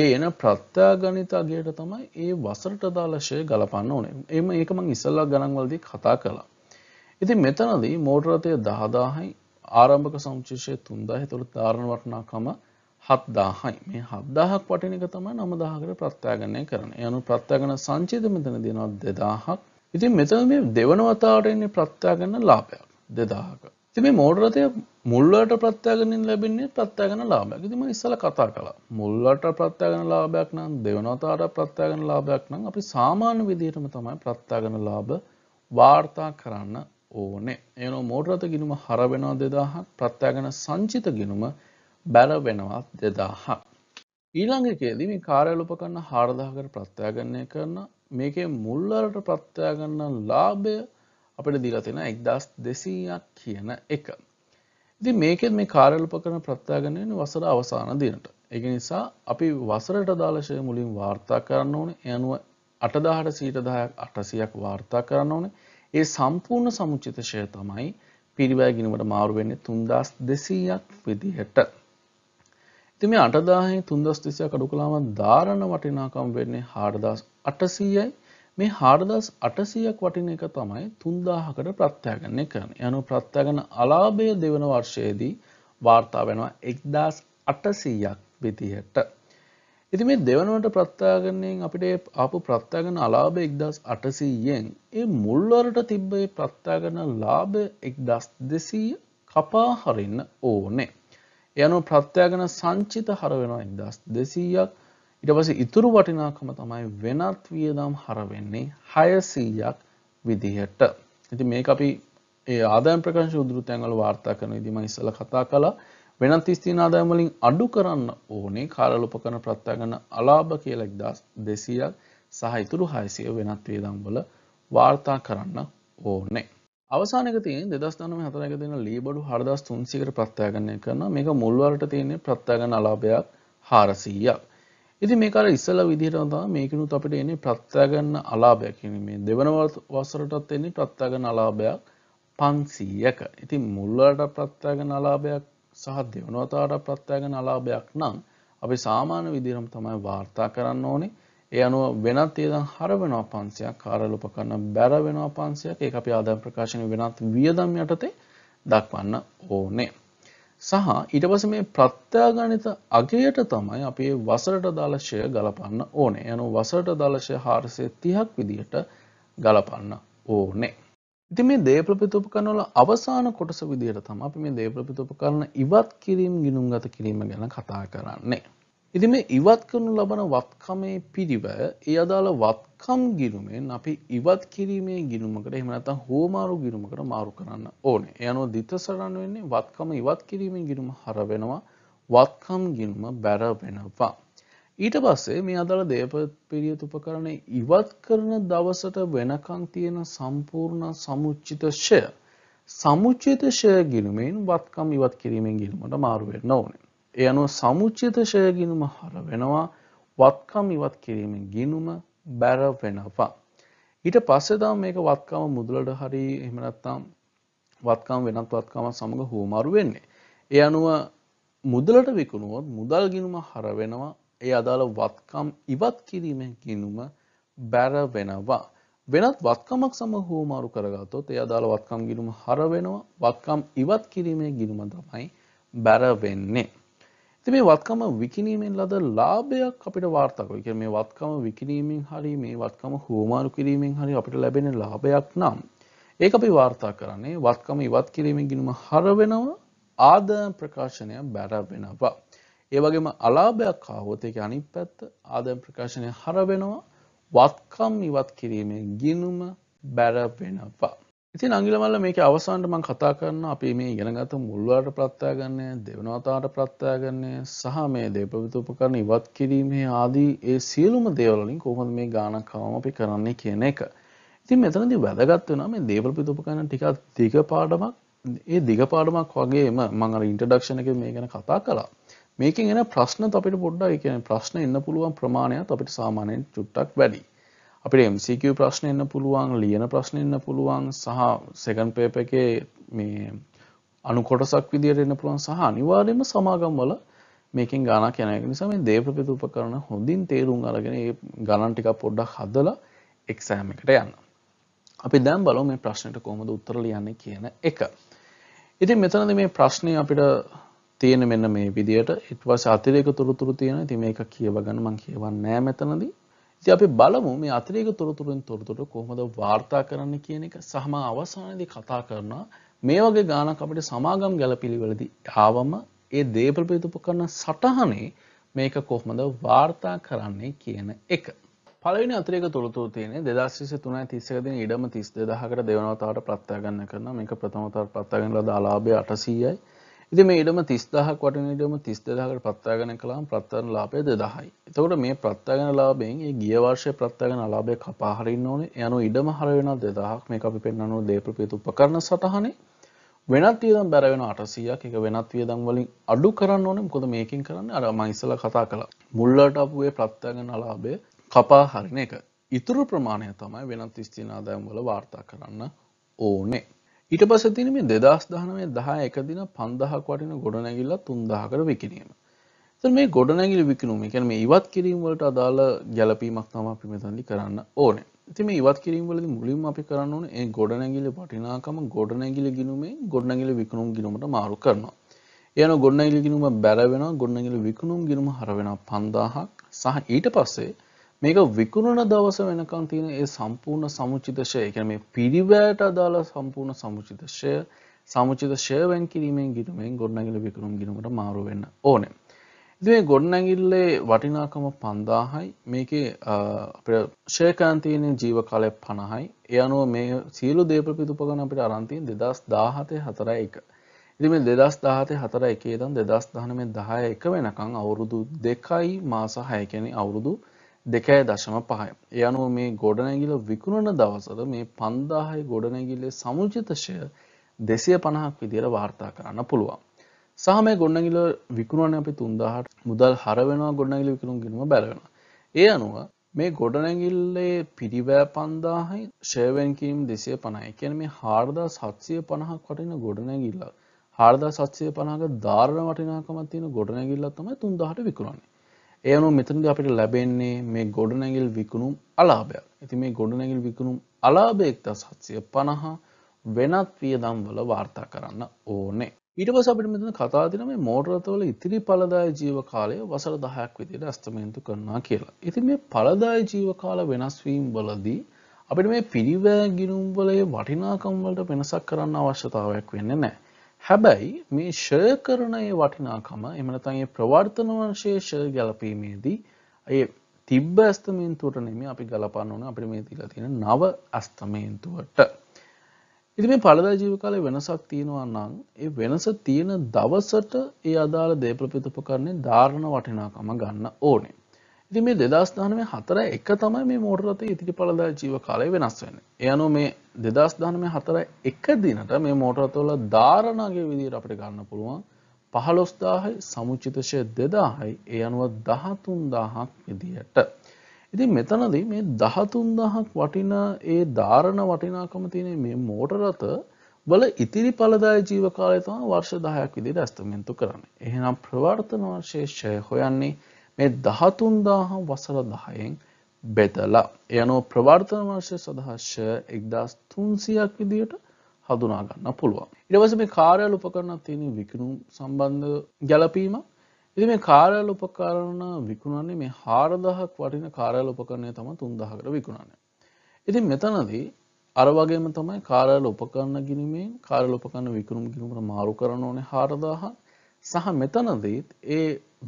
ඒ එන ප්‍රත්‍යාගනිත අගයට තමයි ඒ වසරට දාලා ෂය ගලපන්න ඕනේ. එimhe ඒක මම ඉස්සෙල්ලා ගණන්වලදී කතා කළා. ඉතින් මෙතනදී මෝටරතය දහදාහයි ආරම්භක සංචේෂය 3000 එතකොට ධාරණ වටිනාකම 7000යි මේ 7000ක් වටින එක තමයි 9000කට ප්‍රත්‍යාගණය කරන්නේ ඒ අනුව ප්‍රත්‍යාගණ සංචේද මෙතන දෙනවා 2000ක් ඉතින් මෙතන මේ දෙවන වතාවට එන්නේ ප්‍රත්‍යාගණ ලාභයක් 2000ක ඉතින් මේ මෝටර රථය මුල් වලට ප්‍රත්‍යාගණයෙන් ලැබෙන්නේ ප්‍රත්‍යාගණ ලාභයක්. ඉතින් මම ඉස්සලා කතා කළා. මුල් වලට ප්‍රත්‍යාගණ ලාභයක් නම් දෙවන වතාවට ප්‍රත්‍යාගණ ලාභයක් නම් අපි සාමාන්‍ය විදිහටම තමයි ප්‍රත්‍යාගණ ලාභ වාර්තා කරන්න ඕනේ එන මෝටරත ගිනුම හරවෙනවා දෙදාහක් ප්‍රත්යාගන සංචිත ගිනුම බැලවෙනවා දෙදාහක්. ඊළඟකේදී මේ කාරයලුපකන්න හාරදාහකට ප්‍රත්‍යාගන්නය කරන මේකේ මුල්ලරට ප්‍රත්‍යාගන්න ලාභය අපට දිලතින එක්දස් දෙසීයක් කියන එක. ඉති මේකෙත් මේ කාරයලුපකන ප්‍රත්‍යාගන්නයෙන් වසර අවසාන දිනට. එක නිසා අපි වසරට දාලශය මුලින් වාර්තා කරන්න ඕන යනුව අටදාහට සීටදායක් අටසියක් වාර්තා කරන්න ඕනේ ඒ සම්පූර්ණ සමුචිතශය තමයි පිරිවැයගිනීමට මාරු වෙන්නේ 3200ක් විදිහට. ඉතින් මේ 8000න් 3200 අඩු කළාම ධාරණ වටිනාකම වෙන්නේ 4800යි. මේ 4800ක් වටින එක තමයි 3000කට ප්‍රත්‍යාගන්නේ කරන්නේ. යනු ප්‍රත්‍යාගන අලාභය දෙවන වර්ෂයේදී වාර්තා වෙනවා 1800ක් විදිහට. ඉති මේ දෙවනවට ප්‍රත්තාගරණයෙන් අපිට අප ප්‍රත්තාගන අලාභ එක්දස් අටසීයෙන් ඒ මුල්වරට තිබ්බේ ප්‍රත්තාගන ලාභ එක්දස් දෙසී කපා හරින්න ඕනේ. යනු ප්‍රත්‍යාගන සංචිත හරවෙනවා එක්දස් දෙසීයක් ඉට පස ඉතුරු වටිනාකම තමයි වෙනත් වියදම් හරවෙන්නේ හයසීයක් විදිහට. ඉති මේ අපි ඒ ආදායම් ප්‍රකාශ උදුෘතැන්වල වාර්තා කරන ඉදිම ඉස්සල කතා කලා වෙනත් ස්ථීන ආදායම් වලින් අඩු කරන්න ඕනේ කාර්යාල උපකරණ ප්‍රත්‍යාගන අලාභ කියලා 1200ක් සහ ඉතුරු 600 වෙනත් වේදම් වල වාර්තා කරන්න ඕනේ. අවසාන එක තියෙන්නේ 2019 4 එක දෙන ලීබඩු 4300කට ප්‍රත්‍යාගනය කරන මේක මුල් වලට තියෙන්නේ ප්‍රත්‍යාගන අලාභයක් 400ක්. ඉතින් මේක අර ඉස්සලා විදිහටම තමයි මේකිනුත් අපිට එන්නේ ප්‍රත්‍යාගන අලාභයක්. කියන්නේ මේ දෙවන වසරටත් එන්නේ ප්‍රත්‍යාගන අලාභයක් 500ක. ඉතින් මුල් වලට ප්‍රත්‍යාගන අලාභයක් සහ දෙවනවතාවට ප්‍රත්‍යයගෙන අලාභයක් නම් අපි සාමාන්‍ය විදිහටම තමයි වාර්තා කරන්න ඕනේ. ඒ අනුව වෙනත් ඒදන් හර වෙනවා 500ක් කාර්යල උපකරණ බැර වෙනවා 500ක් ඒක අපි ආදායම් ප්‍රකාශන වෙනත් වියදම් යටතේ දක්වන්න ඕනේ. සහ ඊට පස්සේ මේ ප්‍රත්‍යාගණිත අගයට තමයි අපි වසරට දාලා ෂෙය ගලපන්න ඕනේ. ඒ අනුව වසරට දාලා ෂෙය 430ක් විදිහට ගලපන්න ඕනේ. ඉති මේ දේප්‍රපිතපකරන වල අවසාන කොටස විදියට තම අපි මේ දේප්‍රපිතපකරන ඉවත් කිරීම් ගිනුම් ගත කිරීම ගැන කතා කරන්නේ. ඉති මේ ඉවත් කරනු ලබන වත්කමේ පිරිව ඒ අදාළ වත්කම් ගිරුමෙන් අපි ඉවත් කිරීමේ ගිරුමකට එහමනත හෝමාරු ගිරුමකට මාරු කරන්න ඕන යනෝ දිතසරන්න වෙන්නේ වත්කම ඉවත් කිරීමේ ගිරුම හරවෙනවා වත්කම් ගිරුම බැරවෙනවා. ඊට පස්සේ මේ අදාළ දේප පිරියත උපකරණය ඉවත් කරන දවසට වෙනකං තියෙන සම්පූර්ණ සමුච්චිත ෂය සමුච්චිත ෂය ගිනුමෙන් වත්කම් ඉවත් කිරීමෙන් ගිනුමට මාරු වෙන්න ඕනේ. ඒ අනුව සමුච්චිත ෂය ගිනුම හර වෙනවා වත්කම් ඉවත් කිරීමෙන් ගිනුම බැර වෙනවා. ඊට පස්සේ තමයි මේක වත්කම මුදලට හරි එහෙම නැත්නම් වත්කම් වෙනත් වත්කම සමඟ හෝමාරු වෙන්නේ. ඒ අනුව මුදලට විකුණුවොත් මුදල් ගිනුම හර වෙනවා ඒ අදාළ වත්කම් ඉවත් කිරීමෙන් කිනුම බැර වෙනවා. වෙනත් වත්කමක් සම හෝමාරු කරගත්තොත් ඒ අදාළ වත්කම් ගිනුම හර වෙනවා. වත්කම් ඉවත් කිරීමේ ගිනුම තමයි බැර වෙන්නේ. ඉතින් මේ වත්කම විකිණීමෙන් ලද ලාභයක් අපිට වාර්තා කරයි. කියන්නේ මේ වත්කම විකිණීමෙන් හරි මේ වත්කම හෝමාරු කිරීමෙන් හරි අපිට ලැබෙන ලාභයක් නම් ඒක අපි වාර්තා කරන්නේ වත්කම ඉවත් කිරීමෙන් ගිනුම හර වෙනවා ආදායම් ප්‍රකාශනය බැර වෙනවා. ඒ වගේම අලාභයක් ආවොත් ඒක අනිත් පැත්ත ආදායම් ප්‍රකාශනය හර වෙනවා වත්කම් ඉවත් කිරීමේ ගිනුම බැර වෙනවා. ඉතින් අංගිලමල්ල මේක අවසාන්ට මං කතා කරන අපි මේ ඉගෙනගත මුල්වලට ප්‍රත්‍යාගන්නේ දෙවනවතාට ප්‍රත්‍යාගන්නේ සහ මේ දේපවිත උපකරණ ඉවත් කිරීමේ ආදී ඒ සියලුම දේවලින් කොහොමද මේ ගානකාවම අපි කරන්නේ කියන එක. ඉතින් මෙතනදී වැදගත් වෙනවා මේ දේපවිත උපකරණ ටිකක් දිග පාඩමක්. ඒ දිග පාඩමක් වගේම මම අර ඉන්ට්‍රොඩක්ෂන් එකේ මේ ගැන කතා කළා. මේකෙන් එන ප්‍රශ්නත් අපිට පොඩ්ඩක් ඒ කියන්නේ ප්‍රශ්න එන්න පුළුවන් ප්‍රමාණයත් අපිට සාමාන්‍යයෙන් චුට්ටක් වැඩි. අපිට MCQ ප්‍රශ්න එන්න පුළුවන්, ලියන ප්‍රශ්න එන්න පුළුවන් සහ සෙකන්ඩ් පේපර් එකේ මේ අනු කොටසක් විදිහට එන්න පුළුවන් සහ අනිවාර්යයෙන්ම සමාගම් වල මේකෙන් ගණක් යන එක නිසා මේ දේප්‍රපිත උපකරණ හොඳින් තේරුම් අරගෙන ඒ ගණන් ටිකක් පොඩ්ඩක් හදලා එක්සෑම් එකට යන්න. අපි දැන් බලමු මේ ප්‍රශ්නෙට කොහොමද උත්තර ලියන්නේ කියන එක. ඉතින් මෙතනදී මේ ප්‍රශ්නේ අපිට තියෙන මෙන්න මේ විදියට ඉට වස අතිරේක තොරතුරු තියෙන ති මේක කියව ගන්න මං කියවන්න නෑ මෙතනදී ඉති අපි බලමු මේ අතිරේක තොරතුරෙන් තොරතුට කොහොමද වාර්තා කරන්න කියන එක සහම අවසානයේදී කතා කරනවා මේ වගේ ගානක් අපිට සමාගම් ගැලපිළිවෙලදී ආවම ඒ දේපල්පේතුප කරන සටහනේ මේක කොහොමද වාර්තා කරන්නේ කියන එක. පලනි අතරක තුළතු තියන දෙදස්ස තුනයි තිස්සකදින ඉඩම තිස් දෙදහකට දෙවනවතාවට ප්‍රත්ථගන්න කරන මේක ප්‍රථමතර ප්‍රත්ථගන ලද අලාභය අටසීයයි ඉති මේ ඉඩම තිස්දාහක් වටන ඉඩම තිස්දදාහකට ප්‍රත්තාගන කලාම් ප්‍රත්තරන ලාපය දෙදහයි. එතකොට මේ ප්‍රත්තාගන ලාබෙන් ඒ ගියවර්ෂය ප්‍රත්තාගන ලාබය කපාහරින්න ඕන යනු ඉඩම හරවෙනත් දෙදහක් මේ අපි පෙන්න්නනු දේප්‍රපේතු උපකරන සටහනේ වෙනත් වියදම් බැරවෙන අටසීයක් එක වෙනත් වියදම් වලින් අඩු කරන්න ඕනෙ කොද මේකින් කරන්න අර මයිසල කතා කලා මුල්ලට අපේ ප්‍රත්තාගන ලාබය කපා හරින එක. ඉතුරු ප්‍රමාණය තමයි වෙනත් ස්තිනාදායම් වල වාර්තා කරන්න ඕනේ. ඊට පස තින මේ දෙදස් දානමේ දහ එකදින පන්දහක් වටින ගොඩනැගිල්ලා තුන්දාහකර විකිනීම මේ ගොඩනැගිලි විකිනුම එකැන මේ ඉවත් කිරීමවලට අදාළ ගැලපීමක් තම අපි මෙතැදි කරන්න ඕන ඉති මේ ඉවත් කිරීමවලද මුලින්ම අපි කරන්න ඕන ඒ ගොඩනැගිලි පටිනාකම ගොඩනැගිලි ගිනුමේ ගොඩනැගිලි විකුණුම් ගිනුමට මාරු කරනවා එයන ගොඩනැගිලි ගිනුම බැරවෙන ගොඩනැගිලි විකුණුම් ගිනුම හරවෙන පන්දාහක් සහ ඊට පස්සේ මේක විකුණන දවස වෙනකන් තියෙන ඒ සම්පූර්ණ සමුචිතශය එකන මේ පිරිවෑට අදාළ සම්පූර්ණ සමුචිතශය සමුචිත ශයවැන් කිරීමෙන් ගිටමෙන් ගොඩනැගිල විකුණුම් ගිනීමට මාරු වෙන්න ඕන. ඉතින් මේ ගොඩනැගිල්ලේ වටිනාකම 5000යි මේකේ ශේකයන් තියෙන ජීව කාලය 50යි. ඒ අනුව මේ සියලු දේපපිතු උපකරණ අපිට අරන් තියෙන 2017 41. ඉතින් මේ 2017 41 ඉඳන් 2019 10 1 වෙනකන් අවුරුදු 2යි මාස 6 කියන්නේ අවුරුදු 6 දෙකයි දශම පහය. ඒ අනුව මේ ගොඩනැගිල විකුණන දවසර මේ පන්දාහයි ගොඩනැගිලේ සමුජිතශය දෙසිය පණහක් විදිර වාර්තා කරන්න පුළුවන්. සහම ගොඩනැගිල විකුණන අපි තුන්දාහට මුදල් හරවෙනවා ගොඩනැගිල විකුණු ගෙනම බැලෙන. ඒ අනුව මේ ගොඩනැගිල්ලේ පිරිවෑ පන්දාහයි ශයවැන්කීම් දෙසිය පණයි කියන මේ හාර්දා සත්සය පණහක් වටින ගොඩනැගිල්ල. හාර්දා සත්සය පනහක ධාරණ වටිනාකමත් තියෙන ගොඩනැගිල්ලත් තමයි තුන්දාහට විකුණන්නේ. ඒ අනුව මෙතනද අපිට ලැබෙන්නේ මේ ගොඩනැගිල් විකුණුම් අලාභයක්. ඉතින් මේ ගොඩනැගිල් විකුණුම් අලාභය 1750 වෙනත් වියදම් වල වාර්තා කරන්න ඕනේ. ඊට පස්සේ අපිට මෙතන කතා දින මේ මෝටර රථවල ඉතිරි පළදාය ජීව කාලය වසර 10ක් විදිහට අස්තමේන්තු කරනවා කියලා. ඉතින් මේ පළදාය ජීව කාල වෙනස් වීම වලදී අපිට මේ පිරිවැය ගිණුම් වලේ වටිනාකම් වලට වෙනසක් කරන්න අවශ්‍යතාවයක් වෙන්නේ නැහැ. හැබැයි මේ ෂය කරන ඒ වටිනාකම එහෙම නැත්නම් ඒ ප්‍රවර්තන වංශයේ ෂය ගැලපීමේදී ඒ තිබ්බ අස්තමේන්තුවට නෙමෙයි අපි ගලපන්න ඕන අපිට මේ තියලා තියෙන නව අස්තමේන්තුවට. ඉතින් මේ පළදා ජීව කාලේ වෙනසක් තියෙනවා නම් ඒ වෙනස තියෙන දවසට ඒ අදාළ දේපල පිටුපකරණේ ධාරණ වටිනාකම ගන්න ඕනේ. ඉති මේ දෙදස් දානමේ හතර එක තමයි මේ මෝටරත ඉතිරි පලදා ජීව කාලය වෙනස් වෙන. එයනු මේ දෙදස් දානමේ හතර එක දිනට මේ මෝටරතවල ධාරණගේ විදිර අපට ගන්න පුළුවන් පහලොස්දාහයි සමුචිතශය දෙදාහයි ඒ අනුව දහතුන්දාහක් විදිහට. ඉතින් මෙතනද මේ දහතුන්දහක් වටින ඒ ධාරණ වටිනාකම තියනේ මේ මෝටරත වල ඉතිරි පලදාය ජීවකාලය තම වර්ෂ දාහයක් විදිට ඇස්තමෙන්තු කරන්න. එහෙනම් ප්‍රවර්තන වර්ශේෂය හොයන්නේ මේ දහතුන්දාහම් වසර දහයෙන් බෙදලා යනෝ ප්‍රවර්තන වර්ෂය සදහශ්‍ය එක්දස් තුන්සියක් විදියට හඳුනාගන්න පුළුවන්. ඉඩවස මේ කාරයල් උපකරණ තියෙන විකුණුම් සම්බන්ධ ගැලපීම ඉති මේ කාරයල් උපකරණ විකුණන්නේ මේ හාරදහක් වටින කාරයල් උපකරණය තම තුන්දහකට විකුණන්න. ඉතින් මෙතනදී අරවගේම තමයි කාරයල් උපකරණ ගිනීමෙන් කාරයල් උපකරණ විකුණුම් ගිනුමට මාරු කරන ඕනේ හාරදාහන් සහ මෙතනදීත් ඒ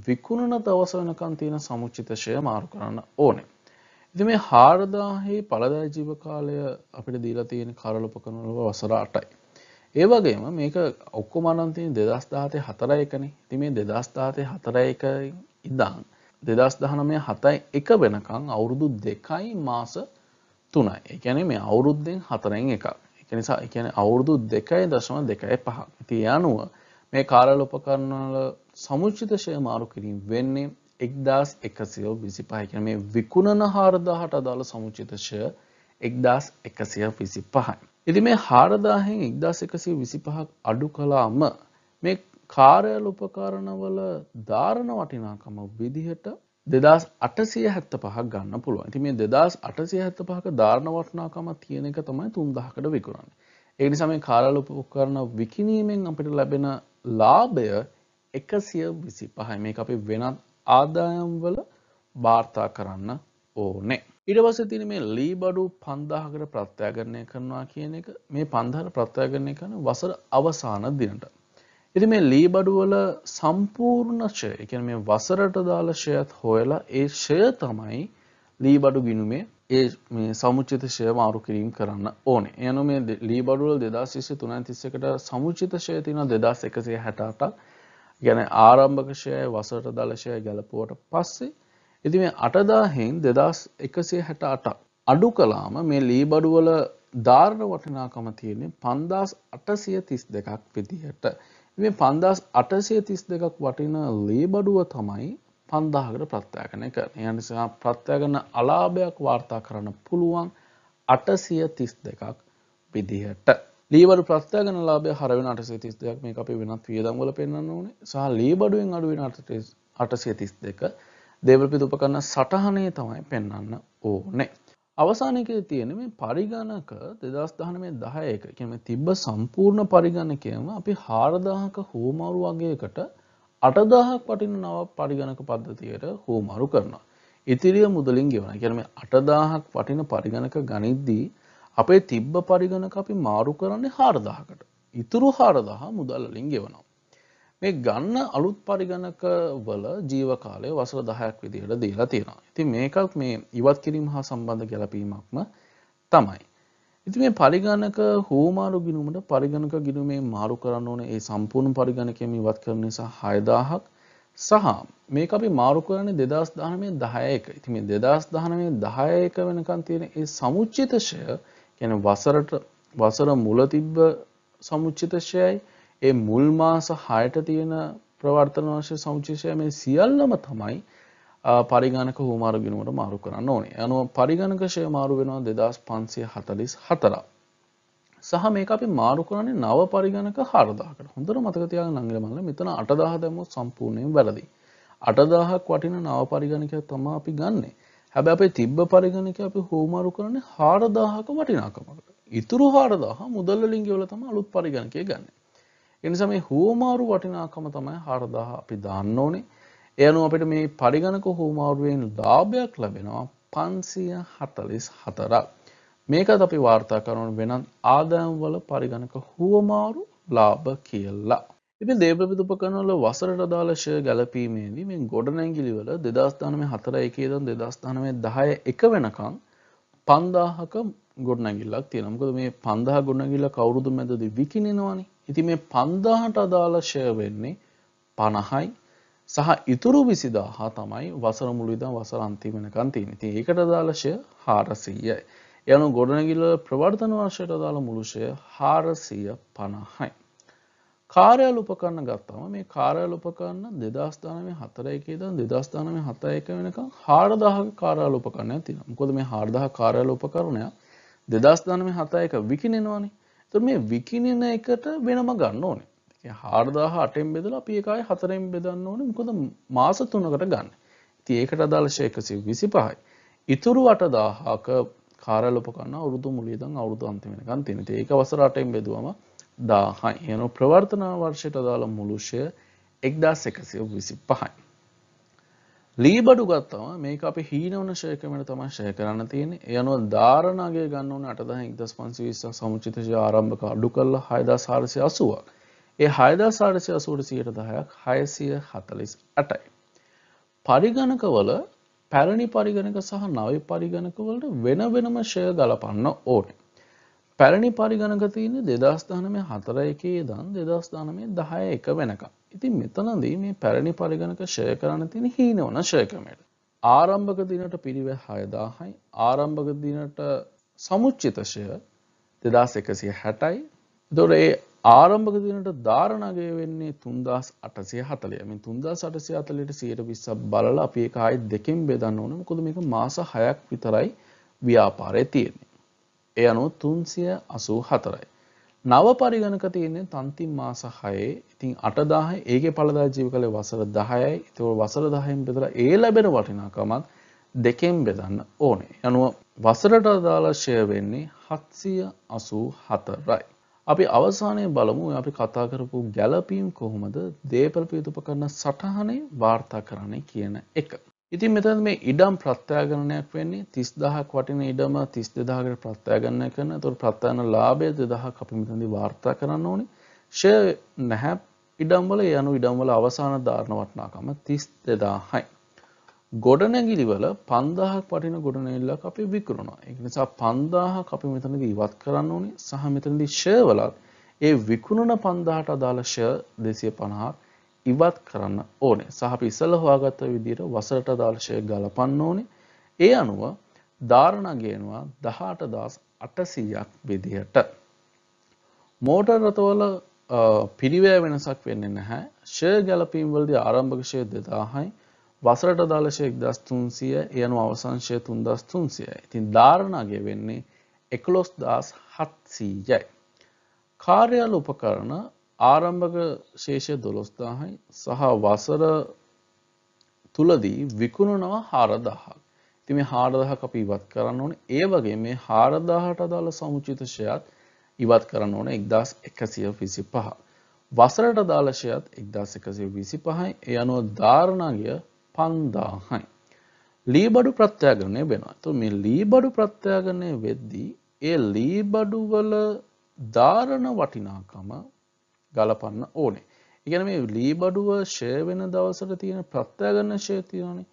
විකුණන දවස වෙනකන් තියෙන සමුච්චිතශය මාරු කරන්න ඕනේ. ඉති මේ හාරදාහි පලදා ජීව කාලය අපිට දීලා තියෙන කරලපකනුව වසර අටයි. ඒ වගේම මේක ඔක්කො මනන්තින් දෙදස්ධාතය හතර එකන ති මේ දෙදස්ථාතය හතර එක ඉදාන් දෙදස් දහනමය හතයි එක වෙනකං අවුරුදු දෙකයි මාස තුනයි එකැන මේ අවුරුද්ධෙන් හතරෙන් එක එක නිසා එකන අවුරුදු දෙකයි දශම දෙකයි පහ තිය අනුව මේ කාරල උපකරණවල සමුචිතශය මාරු කිරීම වෙන්නේ එක්දස් එකසියෝ විසි පහකන මේ විකුණන හාරදාහට අදාළ සමුචිතශය එක්දස් එකසිය විසි පහයි. ඉති මේ හාරදාහෙන් එක්දස් එකසිය විසි පහක් අඩු කලාම මේ කාරයල් උපකාරණවල ධාරණ වටිනාකම විදිහට දෙදස් අටසිය හැත්ත පහක් ගන්න පුළුව ඇති මේ දෙදස් අටසිය හැත්ත පහක ධාරණ වටනාකම තියෙන එක තමයි තුන්දහකට විකුණන්න. එනි සමේ කාරල උපකරණ විකිනීමෙන් අපිට ලැබෙන ලාභය එකසිය විසි පහයි මේ අපි වෙනත් ආදායම්වල භාර්තා කරන්න ඕනේ. ඉඩවස තින මේ ලී බඩු පන්දාහකට ප්‍රත්‍යගරණය කරනවා කියන එක මේ පන්ධහර ප්‍රත්‍යගරණය කරන වසර අවසාන දිනට. ඉති මේ ලී බඩුවල සම්පූර්ණශය එක මේ වසරට දාල ශයත් හොයලා ඒ ශය තමයි ලීබඩු ගිනුමේ ඒ මේ සමුචිතශය මාරු කිරීම් කරන්න ඕනේ. යනු මේ ලීබඩුවල් දෙදා ශිෂ්‍ය තුනයි තිස්සකට සමුචිතශය තියෙන දෙදස් එකසිය හැටාටක් ගැන ආරම්භකෂය වසට දලශය ගැලපුවට පස්සේ. ඉති මේ අටදාහෙන් දෙදස් එකසේ හැට අටක්. අඩු කලාම මේ ලීබඩුවල ධාර්ණ වටිනාකම තියෙන්නේ පන්දස් අටසිය තිස් දෙකක් විදිහට. මේ පන්දස් අටසිය තිස් දෙකක් වටින ලීබඩුව තමයි පන්දාහකට ප්‍රත්්‍යයකන එක යනිසා ප්‍රත්්‍යයගන්න අලාභයක් වාර්තා කරන්න පුළුවන් අටසිය තිස් දෙකක් විදිහට ලීවර ප්‍රත්්‍යයගන ලාබය හරවෙන අටසේ තිස් දෙයක් මේ අපි වෙනත් වියදංගල පෙන්න්න ඕනේ සහ ලීබඩුවෙන් අඩුවෙන අටසිය තිස් දෙක දෙවල්පිද උපකරන්න සටහනය තමයි පෙන්න්න ඕනේ. අවසානක තියෙන මේ පරිගණක දෙදස් දහන මේ දහයක කියම තිබ්බ සම්පූර්ණ පරිගණකයම අපි හාරදාහක හෝමවරු වගේකට අටදාහක් වටින නව පරිගණක පද්ධතියට හෝමරු කරනවා. ඉතිරිය මුදලින් ගෙවන කරම අටදාහක් වටින පරිගණක ගනිද්දී අපේ තිබ්බ පරිගණක අපි මාරු කරන්නේ හාරදාහකට. ඉතුරු හාරදාහ මුදල්ලින් ගෙවනවා. මේ ගන්න අලුත් පරිගණක වල ජීවකාලය වසර දහයක් විදිහට දීලා තියෙනවා. ඉතින් මේකත් මේ ඉවත් කිරීම හා සම්බන්ධ ගැලපීමක්ම තමයි. ඉති මේ පරිගණක හෝමාරු ගිනුමට පරිගණක ගිනුමේ මාරු කරන්න ඕන ඒ සම්පූර්ණ පරිගණකයම ඉවත් කරන නිසා හයදාහක් සහ මේක අපි මාරු කරන්නේ දෙදස් දානමේ දහයක ඉති මේ දෙදස් දානමේ දහයක වෙනකන් තියෙන ඒ සමුච්චිතශය ගැන වසරට වසර මුල තිබ්බ සමුච්චිතශයයි ඒ මුල් මාස හයට තියෙන ප්‍රවර්තන වශය සමුචිෂය මේ සියල්ලම තමයි පරිගණක හුමාරගෙනුවට මාරු කරන්න ඕනේ යනුව පරිගණකශය මාරු වෙනවා දෙදස් පන්සිය හතලිස් හතර සහ මේක අපි මාරු කරන්නේ නව පරිගණක හරදාකට හොඳර මතකතියා නංගලමල්ල මෙතන අටදාහ දැමුත් සම්පූර්ණයෙන් වැරදි අටදාහක් වටින නව පරිගණකය තමා අපි ගන්නේ හැබ අපේ තිබ්බ පරිගණක අපි හෝමාරු කරන්නේ හාරදාහක වටිනාකමකට ඉතුරු හාරදාහ මුදල්ලින්ගවල තම අලුත් පරිගණකය ගන්න එනිසම හෝමාරු වටිනාකම තමයි හාරදාහ අපි දාන්න ඕනේ ඒ අනුව අපිට මේ පරිගණක හුවමාරුවෙන් ලාභයක් ලැබෙනවා 544ක්. මේකත් අපි වාර්තා කරන වෙනත් ආදායම්වල පරිගණක හුවමාරු ලාභ කියලා. ඉතින් දේප්‍රවිධ උපකරණවල වසරට අදාළ ෂය ගැලපීමේදී මේ ගොඩනැගිලිවල 2019 1 ඉඳන් 2019 10 1 වෙනකන් 5000ක ගොඩනැගිල්ලක් තියෙනවා. මොකද මේ 5000 ගොඩනැගිල්ල කවුරුද මැදදී විකිනෙනවනේ. ඉතින් මේ 5000ට අදාළ ෂය වෙන්නේ 50යි සහ ඉතුරු විසිදා හා තමයි වසර මුළුවිදා වසර අන්තිම වෙනකන් තියෙන. ඉතින් ඒකට අදාළ ෂය 400යි. යනු ගොඩනැගිල්ල ප්‍රවර්ධන වර්ෂයට අදාළ මුළු ෂය 450යි. කාර්යාල උපකරණ ගත්තම මේ කාර්යාල උපකරණ 2019 4 1 ඉඳන් 2019 7 1 වෙනකන් 4000ක කාර්යාල උපකරණයක් තියෙනවා. මොකද මේ 4000 කාර්යාල උපකරණයක් 2019 7 1 විකිනෙනවානේ. එතකොට මේ විකිනෙන එකට වෙනම ගන්න ඕනේ. හාරදාහ අටෙන් බෙදල අපි එකයි හතරෙන් බෙදන්න ඕන මොකද මාස තුනකට ගන්න ති ඒකට අදාලශය එකසි විසි පහයි. ඉතුරු අටදාහක කාරලපකන්න අවුරුදු මුලියදන් අවුරුදු අන්ති වෙනකන් තිනට ඒක වසර අටෙන් බෙදුවම දාහයි යන ප්‍රවර්තනා වර්ෂයට දාළ මුළුෂය එක්දා එකසිය විසි පහයි. ලීබඩු ගත්තම මේක අප හීනවන ශයකමට තම ශය කරන්න තියෙන යනුව ධාරණගේ ගන්නවන අටදහ එක්දස් පන්සිවිස සමුචිතජ ආරම්භක අඩු කල්ල හයදා සාරසය අසුවක්. ඒ හයදාසාරසය අසූට සීට දහයක් හයසිය හතලිස් ඇටයි. පරිගණකවල පැරණි පරිගණක සහ නවි පරිගණකවලට වෙන වෙනම ශය ගලපන්න ඕට. පැරණි පරිගණක තියන දෙදස්ථානමය හතර එකේ දන් දෙදස්ථානමේ දහය එක වෙනක. ඉතින් මෙතනදී මේ පැරණි පරිගණක ශය කරන්න තියෙන හීනවන ශයකමයට. ආරම්භක දිනට පිරිව හයදාහයි ආරම්භක දිනට සමුච්චිතශය දෙදස් එකසිය හැටයි දොරේ ආරම්භකදිනට ධාරණගය වෙන්නේ තුන්දස් අටසය හතලය මෙ තුන්දා සටසය අතලට සයට විස්සක් බලල අපේ කායි දෙකෙන් බෙදන්න ඕන කොද මේක මාස හයක් විතරයි ව්‍යාපාරය තියෙන්නේ. එය අනෝ තුන්සිය අසූ හතරයි. නව පරිගණක තියන්නේ තන්තිම් මාස හයේ ඉතින් අටදාහ ඒක පළදා ජීව කළ වසර දහයයි තව වසර දහයෙන් බෙදර ඒ ලැබෙන වටිනාකමත් දෙකෙන් බෙදන්න ඕනේ. යනුව වසරට අදාලශය වෙන්නේ හත්සිය අසූ හතරයි. අපි අවසානය බලමු අපි කතා කරපු ගැලපීම් කොහොමද දේපල පියුතුපකරන සටහනේ වාර්තා කරන්නේ කියන එක. ඉතින් මෙතන මේ ඉඩම් ප්‍රත්‍යාගණනයක් වෙන්නේ 30000ක් වටින ඉඩම 32000කට ප්‍රත්‍යාගණනය කරන. ඒතකොට ප්‍රත්‍යාගන ලාභය 2000ක් අපි මෙතනදී වාර්තා කරන්න ඕනේ. ෂෙයා නැහැ ඉඩම් වල යනු ඉඩම් වල අවසාන ධාරණ වටිනාකම 32000යි. ගොඩනැගිලිවල 5000ක් වටින ගොඩනැගිල්ලක් අපි විකුණනවා. ඒ නිසා 5000ක් අපි මෙතනදී ඉවත් කරන්න ඕනේ. සහ මෙතනදී ෂෙයා වලත් ඒ විකුණන 5000ට අදාළ ෂෙයා 250ක් ඉවත් කරන්න ඕනේ. සහ අපි ඉස්සෙල්ලා හොයාගත්ත විදිහට වසරට අදාළ ෂෙයා ගලපන්න ඕනේ. ඒ අනුව ධාරණ ගේනවා 18800ක් විදිහට. මෝටර් රථවල පිරිවැය වෙනසක් වෙන්නේ නැහැ. ෂෙයා ගැලපීම් වලදී ආරම්භක ෂෙයා 2000යි වසරට දාලශය එක්දස් තුන්සිය යනු අවසංශය තුන්දස් තුන්සියයි ඉතින් ධාරණගේ වෙන්නේ එකොලොස් දස් හත්සීයයි. කාර්යාල උපකරණ ආරම්භක ශේෂය දොළොස්දාහයි සහ වසර තුලදී විකුණනවා හාරදහක් තිම හාරදහක අපි ඉවත් කරන්න ඕන ඒ වගේ මේ හාරදාහට අදාළ සමුචිතශයත් ඉවත් කරන්න ඕන එක්දස් එකසිය විසි පහ. වසරට දාලශයත් එක්දස් එකසිය විසි පහයි එයනුව ධාරණගිය පන්දාහයි. ලීබඩු ප්‍රත්‍යාගරණය වෙනවා තු මේ ලීබඩු ප්‍රත්‍යාගරණය වෙද්දී ඒ ලීබඩුවල ධාරණ වටිනාකම ගලපන්න ඕනේ. ඉගැන මේ ලීබඩුව ශයවෙන දවසට තියෙන ප්‍රත්‍යාගරණ ශේතියනේ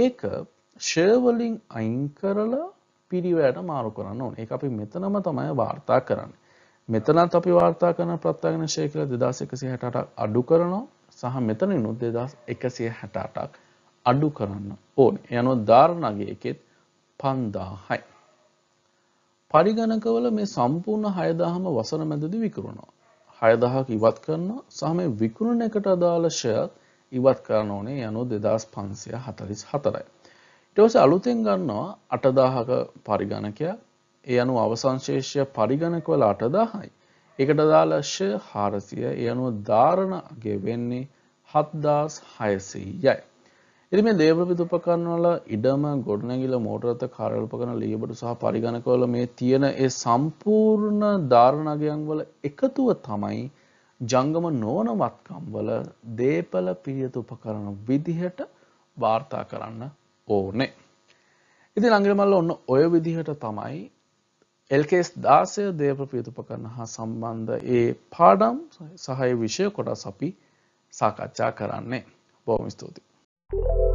ඒක ශයවලින් අයින් කරලා පිරිවැයට මාරු කරන්න ඕන ඒ අපි මෙතනම තමයි වාර්තා කරන්න. මෙතනත් අපි වාර්තා කරන ප්‍රත්තාගෙන ශේකල දෙදස් එකසි හැටක් අඩු කරනවා සහ මෙතන නුත් දෙදස් එකසිය හැටාටක් අඩු කරන්න ඕන යනො ධාරණගේ එකෙත් පන්දාහයි. පරිගණකවල මේ සම්පූර්ණ හයදාහම වසන මැදදි විකරුණවා. හයදහක් ඉවත් කරන සහම විකුණන එකට අදාලශයත් ඉවත් කරන ඕනේ යනු දෙදස් පන්සිය හතලිස් හතරයි. ඉටවස අලුතෙන් ගන්නවා අටදාහක පරිගණකය ඒ අනු අවසංශේෂය පරිගණකවල අටදාහයි. එකට දාලශ්‍ය හාරසිය ඒ අනුව ධාරණගේ වෙන්නේ හත්දාස් හයසී යයි. ඉතින් මේ ලේබර් විදුපකරණ වල ඉඩම ගොඩනැගිලා මෝටරත කාර්යල්පකරණ ලේබර් සහ පරිගණකවල මේ තියෙන ඒ සම්පූර්ණ ධාරණගයන් වල එකතුව තමයි ජංගම නොවන වත්කම් වල දේපල පිළියතු උපකරණ විදිහට වාර්තා කරන්න ඕනේ. ඉතින් අංගිමල්ල ඔන්න ඔය විදිහට තමයි එල්කේස් දාසය දේපල පිළියතු උපකරණ හා සම්බන්ධ ඒ පාඩම් සහ විෂය කොටස් අපි සාකච්ඡා කරන්නේ. බොහොම ස්තුතියි. you